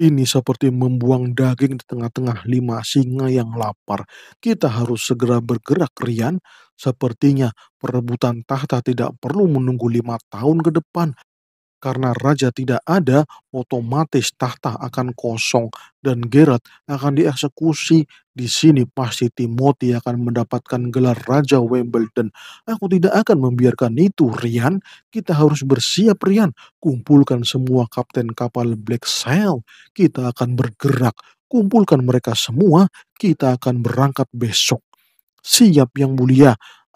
Ini seperti membuang daging di tengah-tengah lima singa yang lapar. Kita harus segera bergerak, Rian. Sepertinya perebutan tahta tidak perlu menunggu lima tahun ke depan. Karena raja tidak ada, otomatis tahta akan kosong dan Gerard akan dieksekusi. Di sini pasti Timothy akan mendapatkan gelar Raja Wimbledon. Aku tidak akan membiarkan itu, Rian. Kita harus bersiap, Rian. Kumpulkan semua kapten kapal Black Sail. Kita akan bergerak. Kumpulkan mereka semua. Kita akan berangkat besok. Siap yang mulia,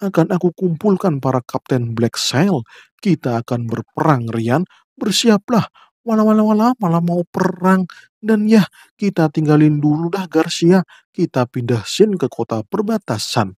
akan aku kumpulkan para kapten Black Sail. Kita akan berperang, Rian. Bersiaplah. walau wala wala malah mau perang. Dan ya, kita tinggalin dulu dah Garcia. Kita pindahin ke kota perbatasan.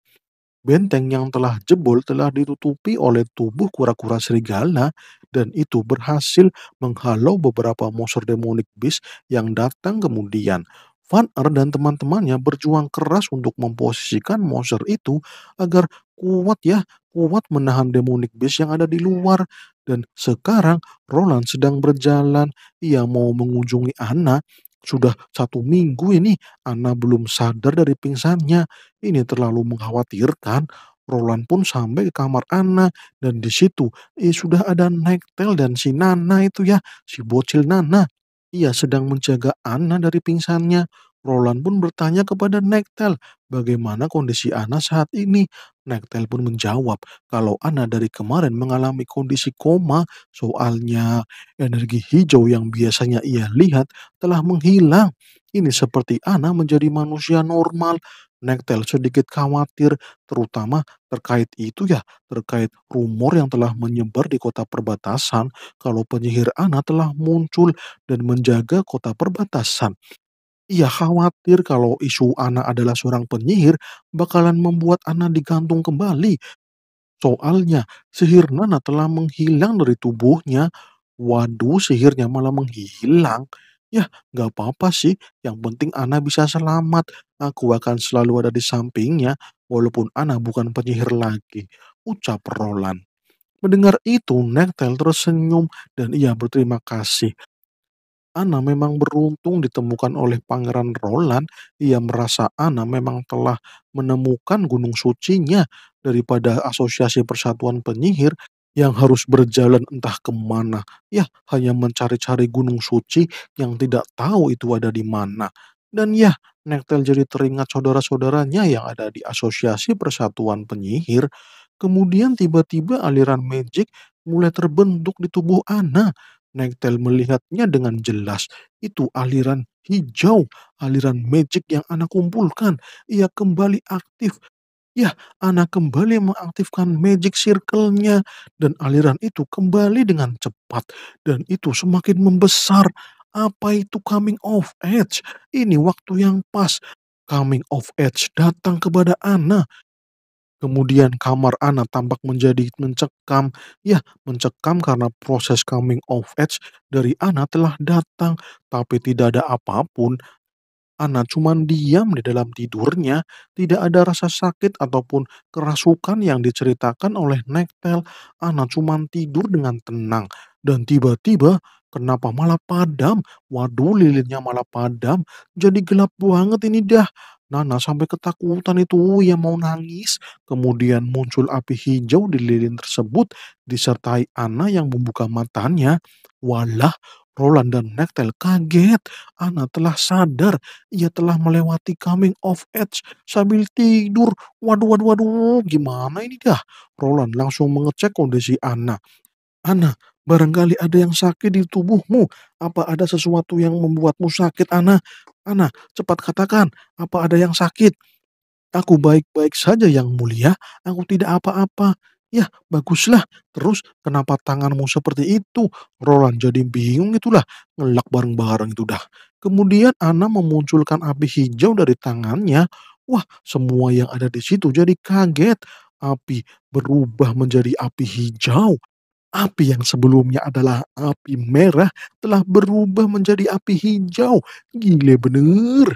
Benteng yang telah jebol telah ditutupi oleh tubuh kura-kura serigala dan itu berhasil menghalau beberapa monster demonic beast yang datang kemudian. Van Er dan teman-temannya berjuang keras untuk memposisikan monster itu agar kuat ya, kuat menahan demonic beast yang ada di luar. Dan sekarang Roland sedang berjalan, ia mau mengunjungi Anna. Sudah satu minggu ini Anna belum sadar dari pingsannya. Ini terlalu mengkhawatirkan. Roland pun sampai ke kamar Anna dan di situ eh, sudah ada Nektel dan si Nana itu ya, si bocil Nana. Ia sedang menjaga Anna dari pingsannya. Roland pun bertanya kepada Nektel bagaimana kondisi Ana saat ini. Nektel pun menjawab kalau Ana dari kemarin mengalami kondisi koma soalnya energi hijau yang biasanya ia lihat telah menghilang. Ini seperti Ana menjadi manusia normal. Nektel sedikit khawatir terutama terkait itu ya, terkait rumor yang telah menyebar di kota perbatasan kalau penyihir Ana telah muncul dan menjaga kota perbatasan. Ia khawatir kalau isu Ana adalah seorang penyihir bakalan membuat Ana digantung kembali. Soalnya, sihir Nana telah menghilang dari tubuhnya. Waduh, sihirnya malah menghilang. Ya, gak apa-apa sih. Yang penting Ana bisa selamat. Aku akan selalu ada di sampingnya, walaupun Ana bukan penyihir lagi. Ucap Roland. Mendengar itu, Nektel tersenyum dan ia berterima kasih. Ana memang beruntung ditemukan oleh Pangeran Roland, ia merasa Ana memang telah menemukan gunung sucinya daripada Asosiasi Persatuan Penyihir yang harus berjalan entah kemana. Ya, hanya mencari-cari gunung suci yang tidak tahu itu ada di mana. Dan ya, Nektel jadi teringat saudara-saudaranya yang ada di Asosiasi Persatuan Penyihir. Kemudian tiba-tiba aliran magic mulai terbentuk di tubuh Ana Nektel melihatnya dengan jelas. Itu aliran hijau, aliran magic yang anak kumpulkan. Ia kembali aktif. Ya, anak kembali mengaktifkan magic circle-nya. Dan aliran itu kembali dengan cepat. Dan itu semakin membesar. Apa itu coming of age? Ini waktu yang pas. Coming of age datang kepada anak. Kemudian kamar Ana tampak menjadi mencekam. Ya, mencekam karena proses coming of age dari Ana telah datang, tapi tidak ada apapun. Ana cuma diam di dalam tidurnya, tidak ada rasa sakit ataupun kerasukan yang diceritakan oleh Nektel. Ana cuma tidur dengan tenang dan tiba-tiba kenapa malah padam? Waduh, lilinnya malah padam. Jadi gelap banget ini dah. Nana sampai ketakutan itu ia mau nangis. Kemudian muncul api hijau di lilin tersebut disertai Ana yang membuka matanya. Walah, Roland dan Nektel kaget. Ana telah sadar. Ia telah melewati coming of age sambil tidur. Waduh, waduh, waduh. Gimana ini dah? Roland langsung mengecek kondisi Ana. Ana, barangkali ada yang sakit di tubuhmu. Apa ada sesuatu yang membuatmu sakit, Ana? Ana, cepat katakan, apa ada yang sakit? Aku baik-baik saja yang mulia, aku tidak apa-apa. Ya, baguslah. Terus kenapa tanganmu seperti itu? Roland jadi bingung itulah. Ngelak bareng-bareng itu dah. Kemudian Ana memunculkan api hijau dari tangannya. Wah, semua yang ada di situ jadi kaget. Api berubah menjadi api hijau. Api yang sebelumnya adalah api merah telah berubah menjadi api hijau. Gile bener.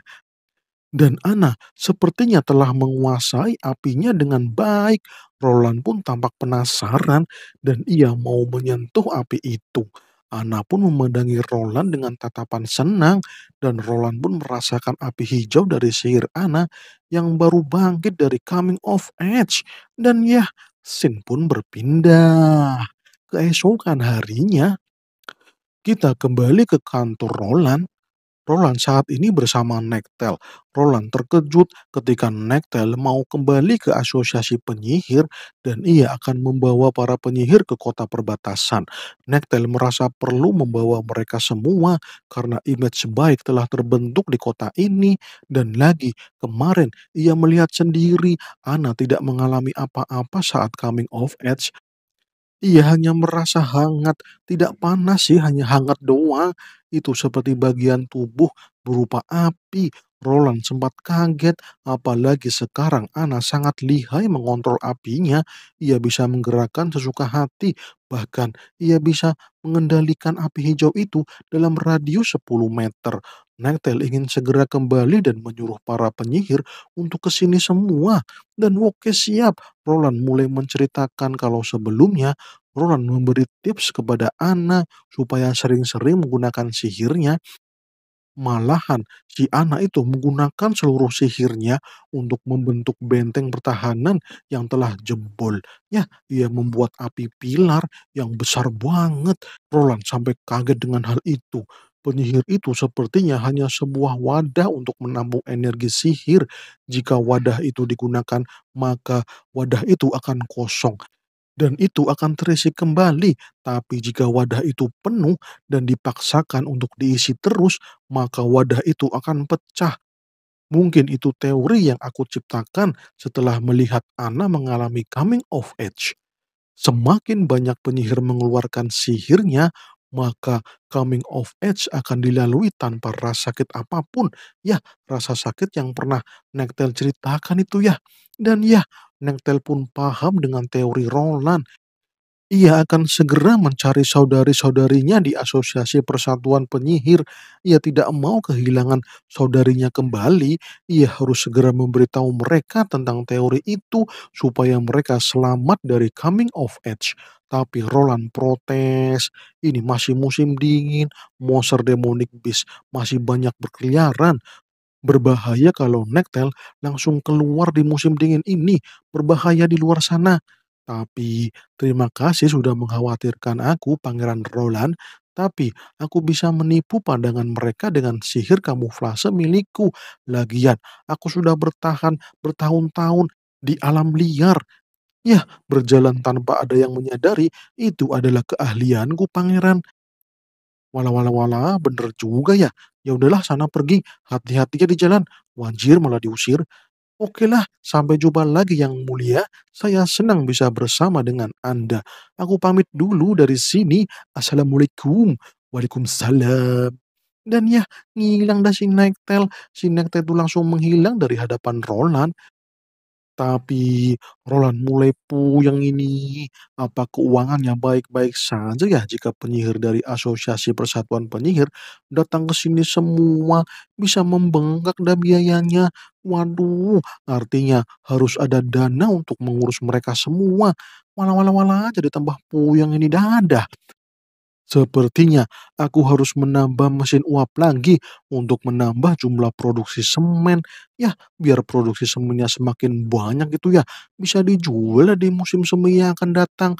Dan Ana sepertinya telah menguasai apinya dengan baik. Roland pun tampak penasaran dan ia mau menyentuh api itu. Ana pun memandangi Roland dengan tatapan senang dan Roland pun merasakan api hijau dari sihir Ana yang baru bangkit dari coming of age. Dan ya, Sin pun berpindah. Keesokan harinya, kita kembali ke kantor Roland. Roland saat ini bersama Nektel. Roland terkejut ketika Nektel mau kembali ke asosiasi penyihir dan ia akan membawa para penyihir ke kota perbatasan. Nektel merasa perlu membawa mereka semua karena image baik telah terbentuk di kota ini dan lagi kemarin ia melihat sendiri Ana tidak mengalami apa-apa saat coming of age ia hanya merasa hangat, tidak panas sih, hanya hangat doang. Itu seperti bagian tubuh berupa api. Roland sempat kaget, apalagi sekarang Ana sangat lihai mengontrol apinya. Ia bisa menggerakkan sesuka hati, bahkan ia bisa mengendalikan api hijau itu dalam radius 10 meter. Nengtel ingin segera kembali dan menyuruh para penyihir untuk kesini semua. Dan Woke siap. Roland mulai menceritakan kalau sebelumnya Roland memberi tips kepada Anna supaya sering-sering menggunakan sihirnya. Malahan si Anna itu menggunakan seluruh sihirnya untuk membentuk benteng pertahanan yang telah jebol. Ya, ia membuat api pilar yang besar banget. Roland sampai kaget dengan hal itu. Penyihir itu sepertinya hanya sebuah wadah untuk menampung energi sihir. Jika wadah itu digunakan, maka wadah itu akan kosong dan itu akan terisi kembali. Tapi jika wadah itu penuh dan dipaksakan untuk diisi terus, maka wadah itu akan pecah. Mungkin itu teori yang aku ciptakan setelah melihat Ana mengalami coming of age. Semakin banyak penyihir mengeluarkan sihirnya, maka coming of age akan dilalui tanpa rasa sakit apapun. Ya, rasa sakit yang pernah Nektel ceritakan itu ya. Dan ya, Nektel pun paham dengan teori Roland ia akan segera mencari saudari-saudarinya di Asosiasi Persatuan Penyihir. Ia tidak mau kehilangan saudarinya kembali. Ia harus segera memberitahu mereka tentang teori itu supaya mereka selamat dari coming of age. Tapi Roland protes, ini masih musim dingin, monster demonic beast masih banyak berkeliaran, Berbahaya kalau Nektel langsung keluar di musim dingin ini. Berbahaya di luar sana. Tapi terima kasih sudah mengkhawatirkan aku, Pangeran Roland. Tapi aku bisa menipu pandangan mereka dengan sihir kamuflase milikku. Lagian, aku sudah bertahan bertahun-tahun di alam liar. Ya, berjalan tanpa ada yang menyadari, itu adalah keahlianku, Pangeran. Wala wala wala, bener juga ya. Ya udahlah, sana pergi. Hati-hatinya hati di jalan. Wanjir malah diusir. Oke lah, sampai jumpa lagi yang mulia. Saya senang bisa bersama dengan Anda. Aku pamit dulu dari sini. Assalamualaikum. Waalaikumsalam. Dan ya, ngilang dah si Nektel. Si Nektel itu langsung menghilang dari hadapan Roland. Tapi Roland mulai puyeng ini. Apa keuangan yang baik-baik saja ya jika penyihir dari Asosiasi Persatuan Penyihir datang ke sini semua bisa membengkak dan biayanya. Waduh, artinya harus ada dana untuk mengurus mereka semua. Wala-wala-wala jadi tambah puyeng ini dadah. Sepertinya aku harus menambah mesin uap lagi untuk menambah jumlah produksi semen. Ya, biar produksi semennya semakin banyak gitu ya. Bisa dijual di musim semi yang akan datang.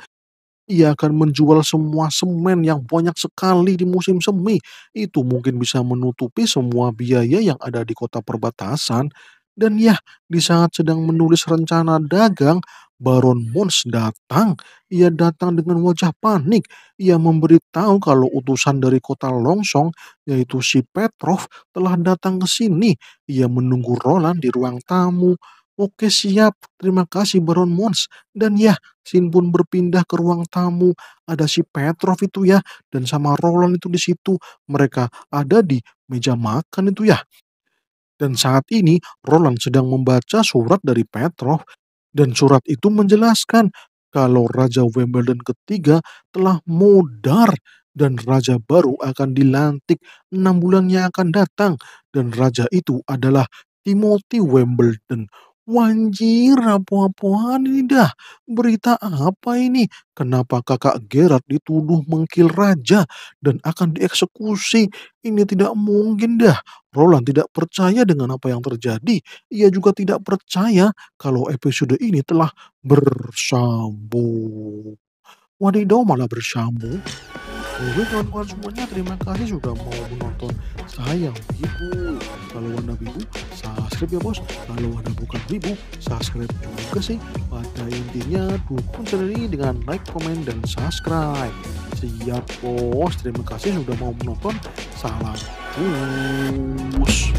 Ia akan menjual semua semen yang banyak sekali di musim semi. Itu mungkin bisa menutupi semua biaya yang ada di kota perbatasan. Dan ya, di saat sedang menulis rencana dagang, Baron Mons datang. Ia datang dengan wajah panik. Ia memberitahu kalau utusan dari kota Longsong, yaitu si Petrov, telah datang ke sini. Ia menunggu Roland di ruang tamu. Oke siap, terima kasih Baron Mons. Dan ya, Sin pun berpindah ke ruang tamu. Ada si Petrov itu ya, dan sama Roland itu di situ. Mereka ada di meja makan itu ya. Dan saat ini Roland sedang membaca surat dari Petrov dan surat itu menjelaskan kalau Raja Wimbledon ketiga telah mudar dan raja baru akan dilantik enam bulan yang akan datang dan raja itu adalah Timothy Wimbledon. Wanjir, apuan-apuan ini dah? Berita apa ini? Kenapa kakak Gerard dituduh mengkil raja dan akan dieksekusi? Ini tidak mungkin dah. Roland tidak percaya dengan apa yang terjadi. Ia juga tidak percaya kalau episode ini telah bersambung. Wadidaw malah bersambung. Oke kawan-kawan semuanya terima kasih sudah mau menonton Sayang ibu, Kalau Wanda Bibu, saya subscribe ya bos kalau ada bukan ribu subscribe juga sih pada intinya dukung channel ini dengan like comment, dan subscribe siap bos terima kasih sudah mau menonton salam bos